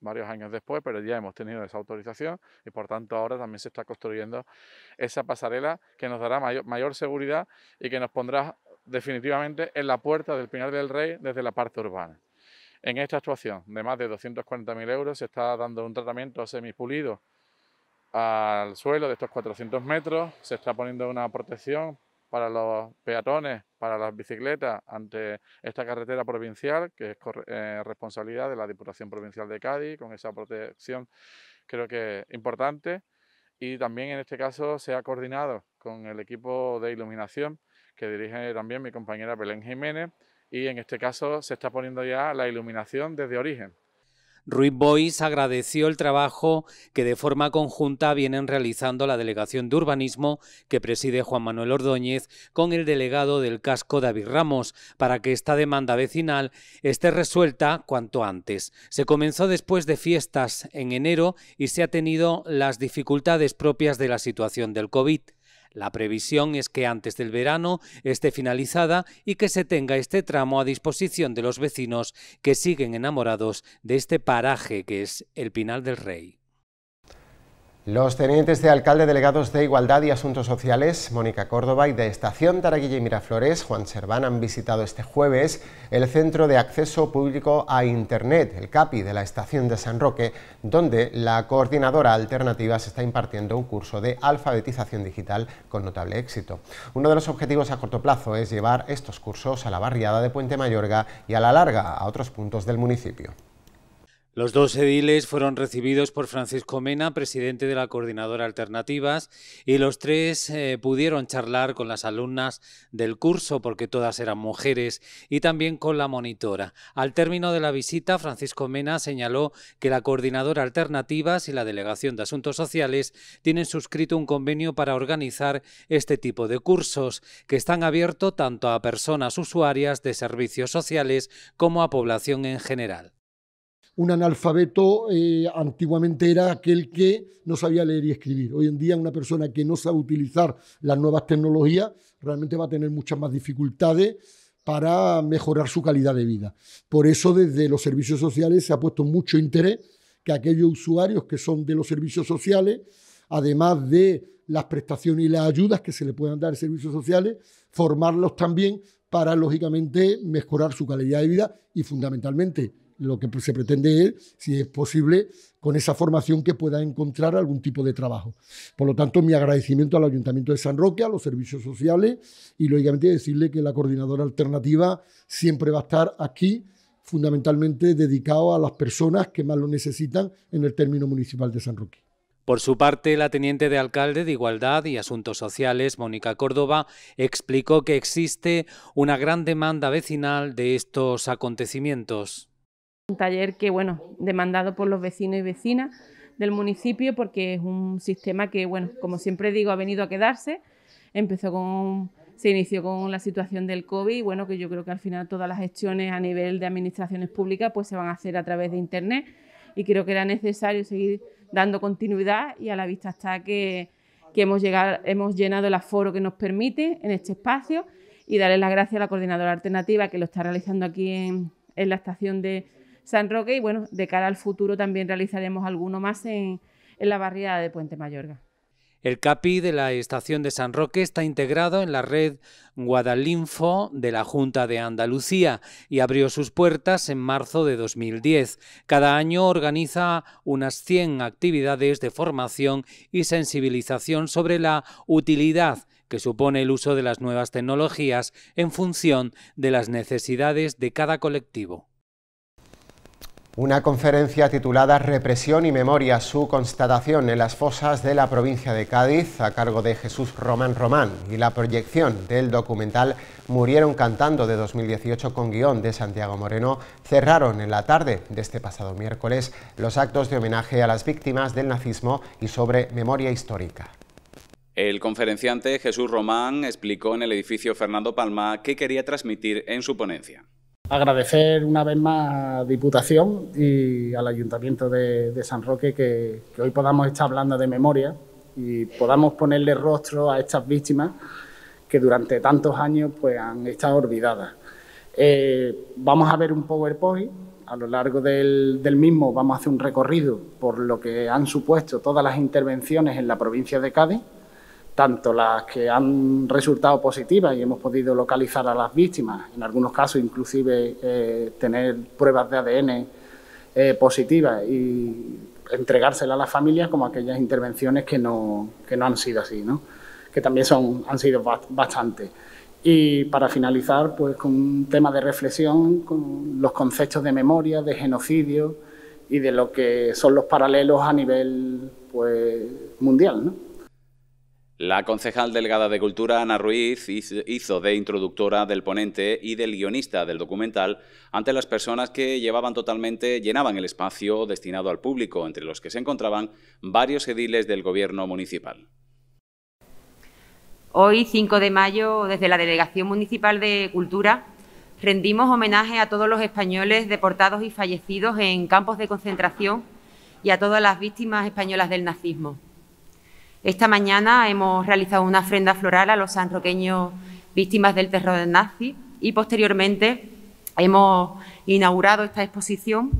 varios años después, pero ya hemos tenido esa autorización y por tanto ahora también se está construyendo esa pasarela que nos dará mayor seguridad y que nos pondrá definitivamente en la puerta del Pinar del Rey desde la parte urbana. En esta actuación de más de 240.000 euros se está dando un tratamiento semipulido al suelo de estos 400 metros, se está poniendo una protección para los peatones, para las bicicletas ante esta carretera provincial, que es eh, responsabilidad de la Diputación Provincial de Cádiz, con esa protección creo que importante. Y también en este caso se ha coordinado con el equipo de iluminación que dirige también mi compañera Belén Jiménez y en este caso se está poniendo ya la iluminación desde origen. Ruiz Bois agradeció el trabajo que de forma conjunta vienen realizando la Delegación de Urbanismo que preside Juan Manuel Ordóñez con el delegado del casco David Ramos para que esta demanda vecinal esté resuelta cuanto antes. Se comenzó después de fiestas en enero y se ha tenido las dificultades propias de la situación del COVID. La previsión es que antes del verano esté finalizada y que se tenga este tramo a disposición de los vecinos que siguen enamorados de este paraje que es el Pinal del Rey. Los tenientes de alcalde delegados de Igualdad y Asuntos Sociales, Mónica Córdoba, y de Estación Taraguilla y Miraflores, Juan Serván, han visitado este jueves el Centro de Acceso Público a Internet, el CAPI, de la Estación de San Roque, donde la coordinadora alternativa se está impartiendo un curso de alfabetización digital con notable éxito. Uno de los objetivos a corto plazo es llevar estos cursos a la barriada de Puente Mayorga y a la larga a otros puntos del municipio. Los dos ediles fueron recibidos por Francisco Mena, presidente de la Coordinadora Alternativas, y los tres eh, pudieron charlar con las alumnas del curso, porque todas eran mujeres, y también con la monitora. Al término de la visita, Francisco Mena señaló que la Coordinadora Alternativas y la Delegación de Asuntos Sociales tienen suscrito un convenio para organizar este tipo de cursos, que están abiertos tanto a personas usuarias de servicios sociales como a población en general un analfabeto eh, antiguamente era aquel que no sabía leer y escribir. Hoy en día una persona que no sabe utilizar las nuevas tecnologías realmente va a tener muchas más dificultades para mejorar su calidad de vida. Por eso desde los servicios sociales se ha puesto mucho interés que aquellos usuarios que son de los servicios sociales, además de las prestaciones y las ayudas que se le puedan dar en servicios sociales, formarlos también para, lógicamente, mejorar su calidad de vida y, fundamentalmente, lo que se pretende es, si es posible, con esa formación que pueda encontrar algún tipo de trabajo. Por lo tanto, mi agradecimiento al Ayuntamiento de San Roque, a los servicios sociales y, lógicamente, decirle que la coordinadora alternativa siempre va a estar aquí, fundamentalmente dedicado a las personas que más lo necesitan en el término municipal de San Roque. Por su parte, la teniente de alcalde de Igualdad y Asuntos Sociales, Mónica Córdoba, explicó que existe una gran demanda vecinal de estos acontecimientos. Un taller que, bueno, demandado por los vecinos y vecinas del municipio porque es un sistema que, bueno, como siempre digo, ha venido a quedarse. Empezó con, se inició con la situación del COVID bueno, que yo creo que al final todas las gestiones a nivel de administraciones públicas pues se van a hacer a través de Internet y creo que era necesario seguir dando continuidad y a la vista está que, hemos, llegado, hemos llenado el aforo que nos permite en este espacio y darle las gracias a la coordinadora alternativa que lo está realizando aquí en la estación de San Roque y bueno, de cara al futuro también realizaremos alguno más en, la barriada de Puente Mayorga. El CAPI de la estación de San Roque está integrado en la red Guadalinfo de la Junta de Andalucía y abrió sus puertas en marzo de 2010. Cada año organiza unas 100 actividades de formación y sensibilización sobre la utilidad que supone el uso de las nuevas tecnologías en función de las necesidades de cada colectivo. Una conferencia titulada Represión y Memoria, su constatación en las fosas de la provincia de Cádiz, a cargo de Jesús Román Román, y la proyección del documental Murieron Cantando de 2018 con guión de Santiago Moreno, cerraron en la tarde de este pasado miércoles los actos de homenaje a las víctimas del nazismo y sobre memoria histórica. El conferenciante Jesús Román explicó en el edificio Fernando Palma qué quería transmitir en su ponencia agradecer una vez más a Diputación y al Ayuntamiento de, San Roque que, hoy podamos estar hablando de memoria y podamos ponerle rostro a estas víctimas que durante tantos años pues, han estado olvidadas. Eh, vamos a ver un PowerPoint. A lo largo del mismo vamos a hacer un recorrido por lo que han supuesto todas las intervenciones en la provincia de Cádiz tanto las que han resultado positivas y hemos podido localizar a las víctimas, en algunos casos inclusive eh, tener pruebas de ADN eh, positivas y entregárselas a las familias, como aquellas intervenciones que no, que no han sido así, ¿no? que también son, han sido bastantes. Y para finalizar, pues con un tema de reflexión, con los conceptos de memoria, de genocidio y de lo que son los paralelos a nivel pues, mundial. ¿no? La concejal delegada de Cultura, Ana Ruiz, hizo de introductora del ponente y del guionista del documental ante las personas que llevaban totalmente, llenaban el espacio destinado al público, entre los que se encontraban varios ediles del gobierno municipal. Hoy, 5 de mayo, desde la Delegación Municipal de Cultura, rendimos homenaje a todos los españoles deportados y fallecidos en campos de concentración y a todas las víctimas españolas del nazismo. Esta mañana hemos realizado una ofrenda floral a los sanroqueños víctimas del terror nazi y posteriormente hemos inaugurado esta exposición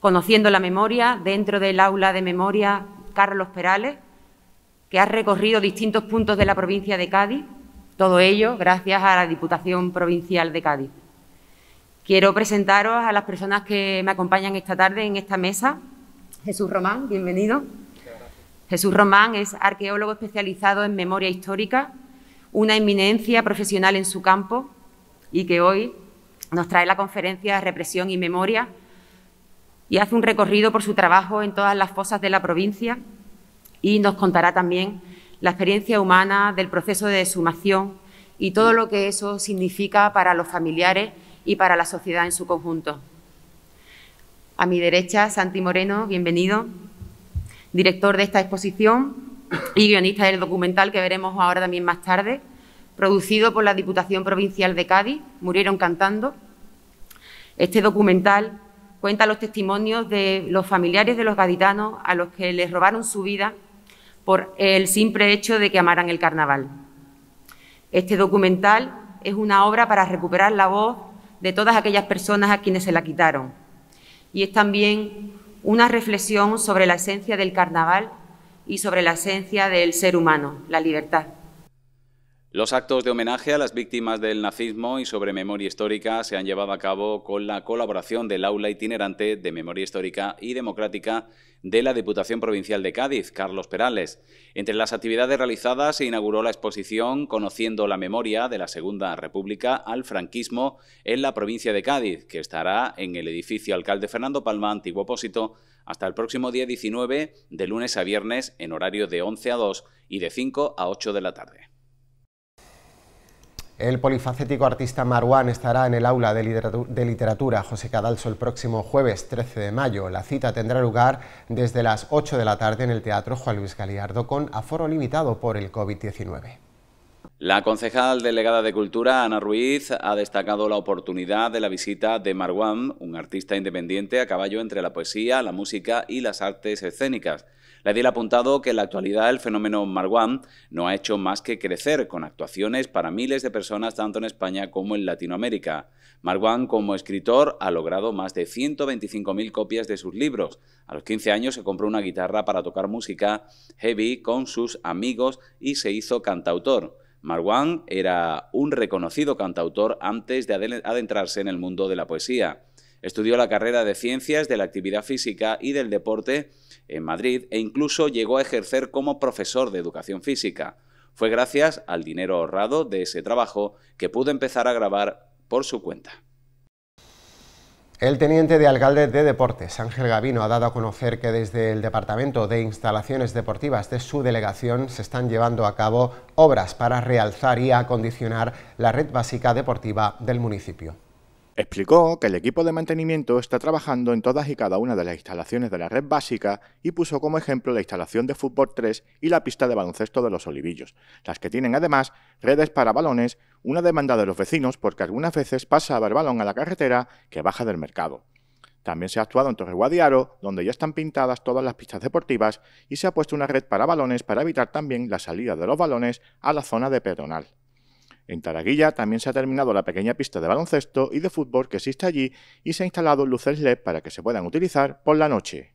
conociendo la memoria dentro del aula de memoria Carlos Perales, que ha recorrido distintos puntos de la provincia de Cádiz, todo ello gracias a la Diputación Provincial de Cádiz. Quiero presentaros a las personas que me acompañan esta tarde en esta mesa. Jesús Román, bienvenido. Jesús Román es arqueólogo especializado en memoria histórica, una eminencia profesional en su campo y que hoy nos trae la conferencia Represión y Memoria y hace un recorrido por su trabajo en todas las fosas de la provincia y nos contará también la experiencia humana del proceso de sumación y todo lo que eso significa para los familiares y para la sociedad en su conjunto. A mi derecha, Santi Moreno, bienvenido director de esta exposición y guionista del documental que veremos ahora también más tarde, producido por la Diputación Provincial de Cádiz, Murieron Cantando. Este documental cuenta los testimonios de los familiares de los gaditanos a los que les robaron su vida por el simple hecho de que amaran el carnaval. Este documental es una obra para recuperar la voz de todas aquellas personas a quienes se la quitaron. Y es también una reflexión sobre la esencia del carnaval y sobre la esencia del ser humano, la libertad. Los actos de homenaje a las víctimas del nazismo y sobre memoria histórica se han llevado a cabo con la colaboración del aula itinerante de memoria histórica y democrática de la Diputación Provincial de Cádiz, Carlos Perales. Entre las actividades realizadas se inauguró la exposición Conociendo la memoria de la Segunda República al franquismo en la provincia de Cádiz, que estará en el edificio Alcalde Fernando Palma, antiguo opósito, hasta el próximo día 19, de lunes a viernes, en horario de 11 a 2 y de 5 a 8 de la tarde. El polifacético artista Marwan estará en el aula de literatura, José Cadalso el próximo jueves 13 de mayo. La cita tendrá lugar desde las 8 de la tarde en el Teatro Juan Luis Galiardo con aforo limitado por el COVID-19. La concejal delegada de Cultura, Ana Ruiz, ha destacado la oportunidad de la visita de Marwan, un artista independiente a caballo entre la poesía, la música y las artes escénicas. Le ha apuntado que en la actualidad el fenómeno Marwan no ha hecho más que crecer con actuaciones para miles de personas tanto en España como en Latinoamérica. Marwan como escritor ha logrado más de 125.000 copias de sus libros. A los 15 años se compró una guitarra para tocar música heavy con sus amigos y se hizo cantautor. Marwan era un reconocido cantautor antes de adentrarse en el mundo de la poesía. Estudió la carrera de Ciencias de la Actividad Física y del Deporte en Madrid e incluso llegó a ejercer como profesor de educación física. Fue gracias al dinero ahorrado de ese trabajo que pudo empezar a grabar por su cuenta. El teniente de alcalde de Deportes, Ángel Gavino, ha dado a conocer que desde el Departamento de Instalaciones Deportivas de su delegación se están llevando a cabo obras para realzar y acondicionar la red básica deportiva del municipio. Explicó que el equipo de mantenimiento está trabajando en todas y cada una de las instalaciones de la red básica y puso como ejemplo la instalación de fútbol 3 y la pista de baloncesto de los Olivillos, las que tienen además redes para balones, una demanda de los vecinos porque algunas veces pasa a ver balón a la carretera que baja del mercado. También se ha actuado en Torre Guadiaro, donde ya están pintadas todas las pistas deportivas y se ha puesto una red para balones para evitar también la salida de los balones a la zona de Pedonal. En Taraguilla también se ha terminado la pequeña pista de baloncesto y de fútbol que existe allí y se ha instalado luces LED para que se puedan utilizar por la noche.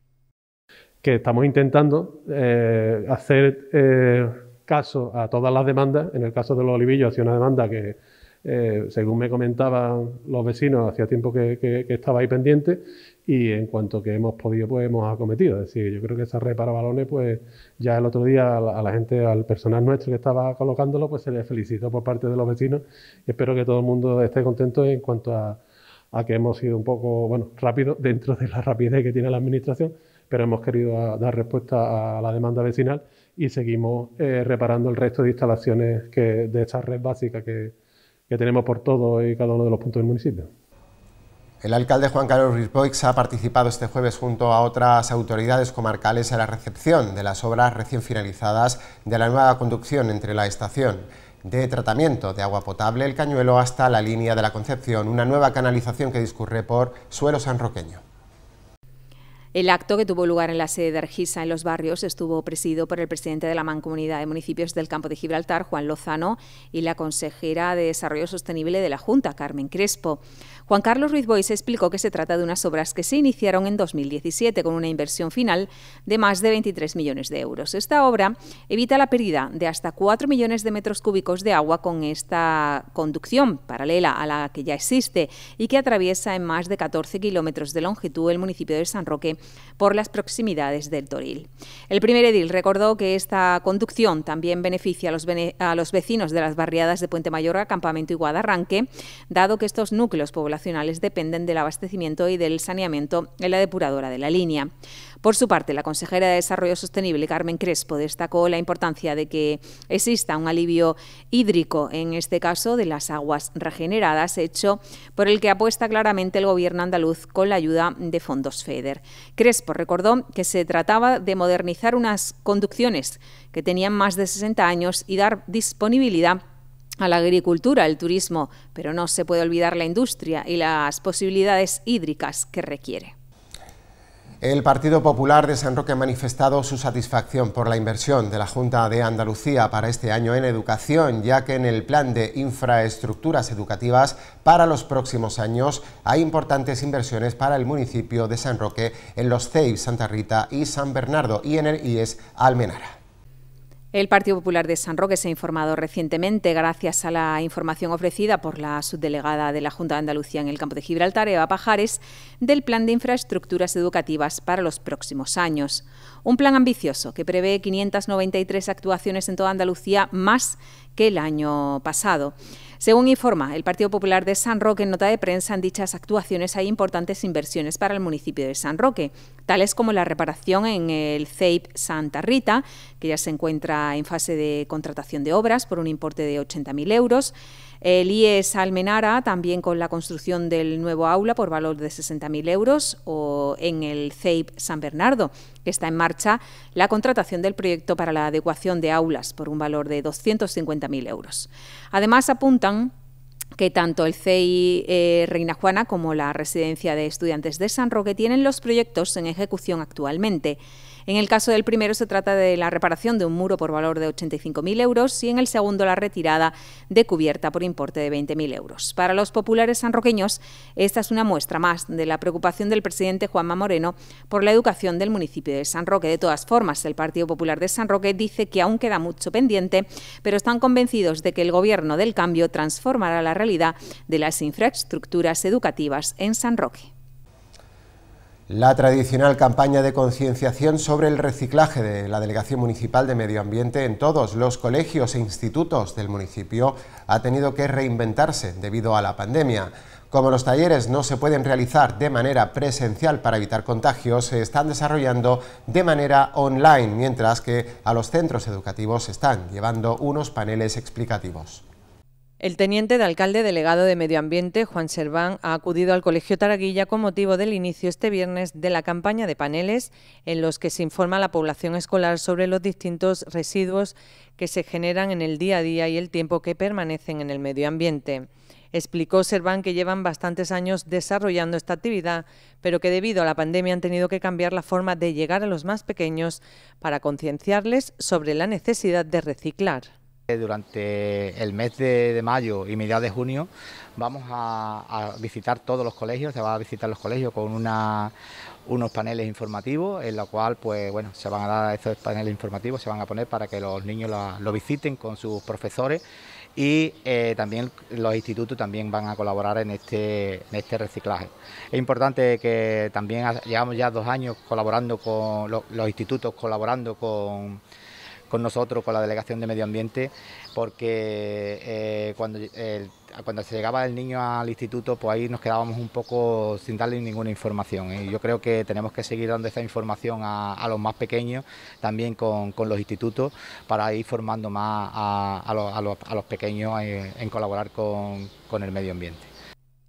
Que estamos intentando eh, hacer eh, caso a todas las demandas. En el caso de los olivillos hacía una demanda que, eh, según me comentaban los vecinos, hacía tiempo que estaba ahí pendiente y en cuanto que hemos podido, pues hemos acometido. Es decir, yo creo que esa red para balones, pues ya el otro día a la, gente, al personal nuestro que estaba colocándolo, pues se le felicitó por parte de los vecinos espero que todo el mundo esté contento en cuanto a, a que hemos sido un poco, bueno, rápido dentro de la rapidez que tiene la administración, pero hemos querido ah, dar respuesta a la demanda vecinal y seguimos eh, reparando el resto de instalaciones que, de esa red básica que, que tenemos por todo y cada uno de los puntos del municipio. El alcalde Juan Carlos Rizboix ha participado este jueves junto a otras autoridades comarcales en la recepción de las obras recién finalizadas de la nueva conducción entre la estación de tratamiento de agua potable El Cañuelo hasta la línea de la Concepción, una nueva canalización que discurre por suelo sanroqueño. El acto que tuvo lugar en la sede de Argisa en los barrios estuvo presidido por el presidente de la Mancomunidad de Municipios del Campo de Gibraltar, Juan Lozano, y la consejera de Desarrollo Sostenible de la Junta, Carmen Crespo. Juan Carlos Ruiz Bois explicó que se trata de unas obras que se iniciaron en 2017 con una inversión final de más de 23 millones de euros. Esta obra evita la pérdida de hasta 4 millones de metros cúbicos de agua con esta conducción paralela a la que ya existe y que atraviesa en más de 14 kilómetros de longitud el municipio de San Roque por las proximidades del Toril. El primer edil recordó que esta conducción también beneficia a los, a los vecinos de las barriadas de Puente Mayor, Campamento y Guadarranque, dado que estos núcleos poblacionales dependen del abastecimiento y del saneamiento en la depuradora de la línea. Por su parte, la consejera de Desarrollo Sostenible, Carmen Crespo, destacó la importancia de que exista un alivio hídrico, en este caso de las aguas regeneradas, hecho por el que apuesta claramente el gobierno andaluz con la ayuda de fondos FEDER. Crespo recordó que se trataba de modernizar unas conducciones que tenían más de 60 años y dar disponibilidad a la agricultura, al turismo, pero no se puede olvidar la industria y las posibilidades hídricas que requiere. El Partido Popular de San Roque ha manifestado su satisfacción por la inversión de la Junta de Andalucía para este año en educación, ya que en el plan de infraestructuras educativas para los próximos años hay importantes inversiones para el municipio de San Roque en los seis Santa Rita y San Bernardo y en el IES Almenara. El Partido Popular de San Roque se ha informado recientemente, gracias a la información ofrecida por la subdelegada de la Junta de Andalucía en el campo de Gibraltar, Eva Pajares, del Plan de Infraestructuras Educativas para los próximos años. Un plan ambicioso que prevé 593 actuaciones en toda Andalucía más que el año pasado. Según informa el Partido Popular de San Roque, en nota de prensa en dichas actuaciones hay importantes inversiones para el municipio de San Roque, tales como la reparación en el CEIP Santa Rita, que ya se encuentra en fase de contratación de obras por un importe de 80.000 euros, el IES Almenara, también con la construcción del nuevo aula por valor de 60.000 euros, o en el CEIP San Bernardo, que está en marcha la contratación del proyecto para la adecuación de aulas por un valor de 250.000 euros. Además, apuntan que tanto el CEI eh, Reina Juana como la Residencia de Estudiantes de San Roque tienen los proyectos en ejecución actualmente. En el caso del primero se trata de la reparación de un muro por valor de 85.000 euros y en el segundo la retirada de cubierta por importe de 20.000 euros. Para los populares sanroqueños, esta es una muestra más de la preocupación del presidente Juanma Moreno por la educación del municipio de San Roque. De todas formas, el Partido Popular de San Roque dice que aún queda mucho pendiente, pero están convencidos de que el gobierno del cambio transformará la realidad de las infraestructuras educativas en San Roque. La tradicional campaña de concienciación sobre el reciclaje de la Delegación Municipal de Medio Ambiente en todos los colegios e institutos del municipio ha tenido que reinventarse debido a la pandemia. Como los talleres no se pueden realizar de manera presencial para evitar contagios, se están desarrollando de manera online, mientras que a los centros educativos se están llevando unos paneles explicativos. El teniente de alcalde delegado de Medio Ambiente, Juan Serván, ha acudido al Colegio Taraguilla con motivo del inicio este viernes de la campaña de paneles en los que se informa a la población escolar sobre los distintos residuos que se generan en el día a día y el tiempo que permanecen en el medio ambiente. Explicó Serván que llevan bastantes años desarrollando esta actividad, pero que debido a la pandemia han tenido que cambiar la forma de llegar a los más pequeños para concienciarles sobre la necesidad de reciclar durante el mes de, mayo y mediados de junio vamos a, visitar todos los colegios, se van a visitar los colegios con una, unos paneles informativos, en los cuales, pues bueno, se van a dar esos paneles informativos, se van a poner para que los niños lo, visiten con sus profesores y eh, también los institutos también van a colaborar en este, este reciclaje. Es importante que también llevamos ya dos años colaborando con los institutos, colaborando con con nosotros, con la Delegación de Medio Ambiente, porque eh, cuando, cuando se llegaba el niño al instituto, pues ahí nos quedábamos un poco sin darle ninguna información. ¿eh? Y yo creo que tenemos que seguir dando esa información a, los más pequeños, también con, los institutos, para ir formando más a, los, pequeños en, colaborar con, con el medio ambiente.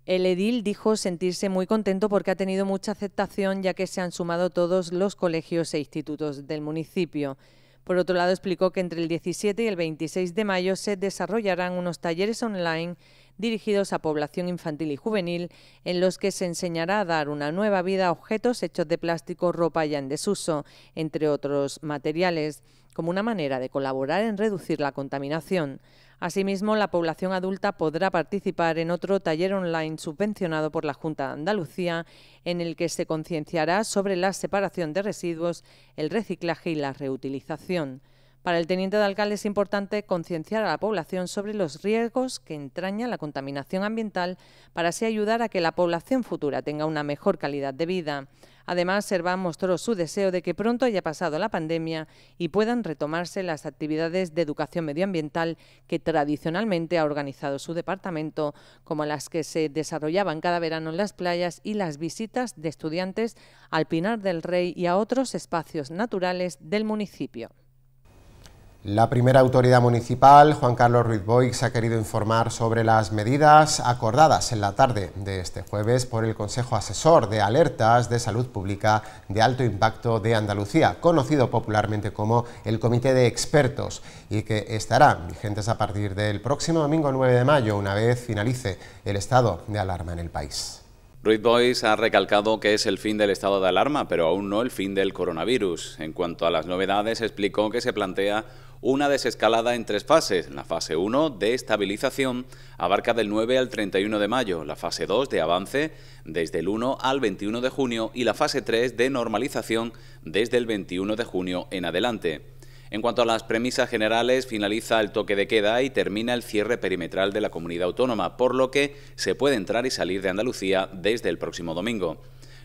El edil dijo sentirse muy contento porque ha tenido mucha aceptación ya que se han sumado todos los colegios e institutos del municipio. Por otro lado, explicó que entre el 17 y el 26 de mayo se desarrollarán unos talleres online dirigidos a población infantil y juvenil, en los que se enseñará a dar una nueva vida a objetos hechos de plástico, ropa ya en desuso, entre otros materiales, como una manera de colaborar en reducir la contaminación. Asimismo, la población adulta podrá participar en otro taller online subvencionado por la Junta de Andalucía, en el que se concienciará sobre la separación de residuos, el reciclaje y la reutilización. Para el teniente de alcalde es importante concienciar a la población sobre los riesgos que entraña la contaminación ambiental para así ayudar a que la población futura tenga una mejor calidad de vida. Además, Serván mostró su deseo de que pronto haya pasado la pandemia y puedan retomarse las actividades de educación medioambiental que tradicionalmente ha organizado su departamento, como las que se desarrollaban cada verano en las playas y las visitas de estudiantes al Pinar del Rey y a otros espacios naturales del municipio. La primera autoridad municipal, Juan Carlos Ruiz Boix, ha querido informar sobre las medidas acordadas en la tarde de este jueves por el Consejo Asesor de Alertas de Salud Pública de Alto Impacto de Andalucía, conocido popularmente como el Comité de Expertos, y que estarán vigentes a partir del próximo domingo 9 de mayo, una vez finalice el estado de alarma en el país. Ruiz Boix ha recalcado que es el fin del estado de alarma, pero aún no el fin del coronavirus. En cuanto a las novedades, explicó que se plantea una desescalada en tres fases. La fase 1 de estabilización abarca del 9 al 31 de mayo, la fase 2 de avance desde el 1 al 21 de junio y la fase 3 de normalización desde el 21 de junio en adelante. En cuanto a las premisas generales, finaliza el toque de queda y termina el cierre perimetral de la comunidad autónoma, por lo que se puede entrar y salir de Andalucía desde el próximo domingo.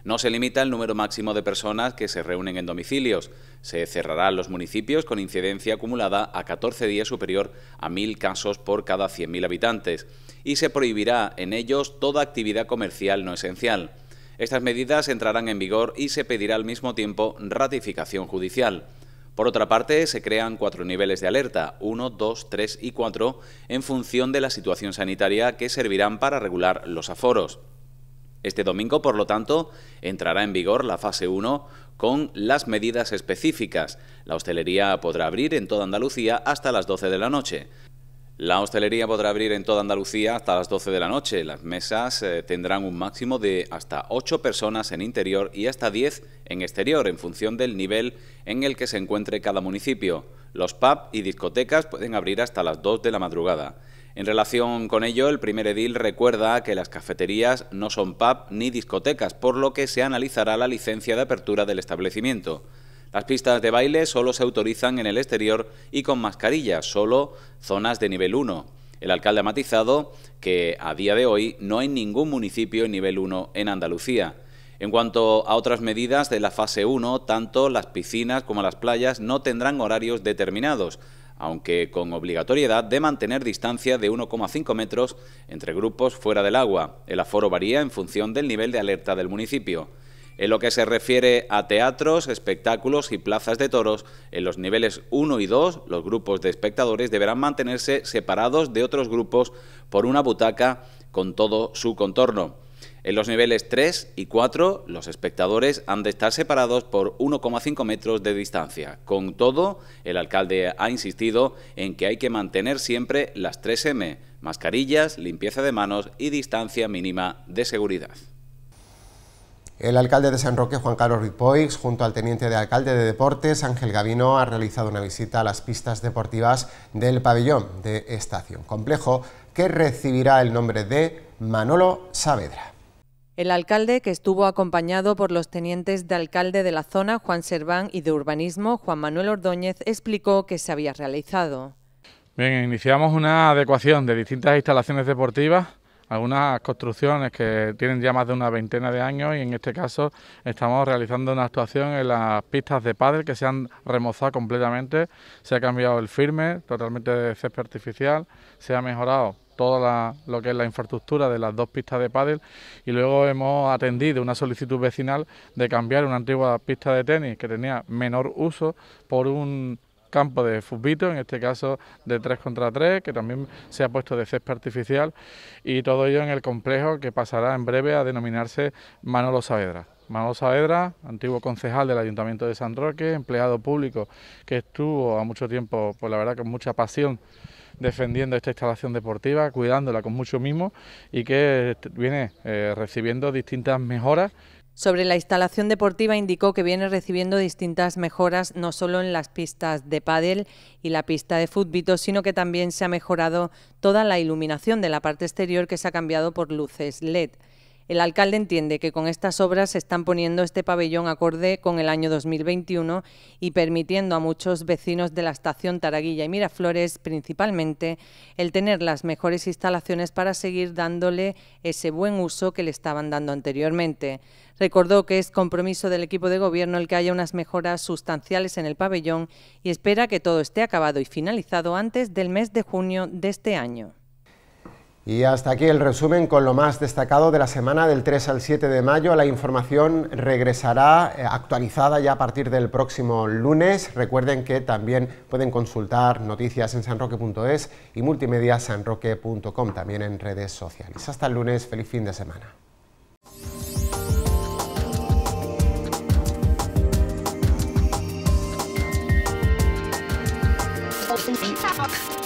No se limita el número máximo de personas que se reúnen en domicilios. Se cerrarán los municipios con incidencia acumulada a 14 días superior a 1.000 casos por cada 100.000 habitantes y se prohibirá en ellos toda actividad comercial no esencial. Estas medidas entrarán en vigor y se pedirá al mismo tiempo ratificación judicial. Por otra parte, se crean cuatro niveles de alerta, 1, 2, 3 y 4, en función de la situación sanitaria que servirán para regular los aforos. Este domingo, por lo tanto, entrará en vigor la fase 1 con las medidas específicas. La hostelería podrá abrir en toda Andalucía hasta las 12 de la noche. La hostelería podrá abrir en toda Andalucía hasta las 12 de la noche. Las mesas eh, tendrán un máximo de hasta 8 personas en interior y hasta 10 en exterior, en función del nivel en el que se encuentre cada municipio. Los pubs y discotecas pueden abrir hasta las 2 de la madrugada. En relación con ello, el primer edil recuerda que las cafeterías no son pub ni discotecas, por lo que se analizará la licencia de apertura del establecimiento. Las pistas de baile solo se autorizan en el exterior y con mascarillas, solo zonas de nivel 1. El alcalde ha matizado que a día de hoy no hay ningún municipio en nivel 1 en Andalucía. En cuanto a otras medidas de la fase 1, tanto las piscinas como las playas no tendrán horarios determinados, aunque con obligatoriedad de mantener distancia de 1,5 metros entre grupos fuera del agua. El aforo varía en función del nivel de alerta del municipio. En lo que se refiere a teatros, espectáculos y plazas de toros, en los niveles 1 y 2, los grupos de espectadores deberán mantenerse separados de otros grupos por una butaca con todo su contorno. En los niveles 3 y 4, los espectadores han de estar separados por 1,5 metros de distancia. Con todo, el alcalde ha insistido en que hay que mantener siempre las 3M, mascarillas, limpieza de manos y distancia mínima de seguridad. El alcalde de San Roque, Juan Carlos Ripoix, junto al teniente de alcalde de Deportes, Ángel Gavino, ha realizado una visita a las pistas deportivas del pabellón de Estación Complejo, que recibirá el nombre de Manolo Saavedra. El alcalde, que estuvo acompañado por los tenientes de alcalde de la zona, Juan Serván, y de urbanismo, Juan Manuel Ordóñez, explicó que se había realizado. Bien, iniciamos una adecuación de distintas instalaciones deportivas, algunas construcciones que tienen ya más de una veintena de años y en este caso estamos realizando una actuación en las pistas de pádel que se han remozado completamente, se ha cambiado el firme, totalmente de césped artificial, se ha mejorado toda lo que es la infraestructura de las dos pistas de pádel y luego hemos atendido una solicitud vecinal de cambiar una antigua pista de tenis que tenía menor uso por un campo de fútbol, en este caso de 3 contra 3, que también se ha puesto de césped artificial y todo ello en el complejo que pasará en breve a denominarse Manolo Saavedra. Manolo Saavedra, antiguo concejal del Ayuntamiento de San Roque, empleado público que estuvo a mucho tiempo, pues la verdad, con mucha pasión defendiendo esta instalación deportiva, cuidándola con mucho mimo y que este, viene eh, recibiendo distintas mejoras. Sobre la instalación deportiva indicó que viene recibiendo distintas mejoras no solo en las pistas de pádel y la pista de fútbol, sino que también se ha mejorado toda la iluminación de la parte exterior que se ha cambiado por luces LED. El alcalde entiende que con estas obras se están poniendo este pabellón acorde con el año 2021 y permitiendo a muchos vecinos de la estación Taraguilla y Miraflores, principalmente, el tener las mejores instalaciones para seguir dándole ese buen uso que le estaban dando anteriormente. Recordó que es compromiso del equipo de gobierno el que haya unas mejoras sustanciales en el pabellón y espera que todo esté acabado y finalizado antes del mes de junio de este año. Y hasta aquí el resumen con lo más destacado de la semana del 3 al 7 de mayo. La información regresará eh, actualizada ya a partir del próximo lunes. Recuerden que también pueden consultar noticias en sanroque.es y multimedia sanroque.com, también en redes sociales. Hasta el lunes, feliz fin de semana. <laughs>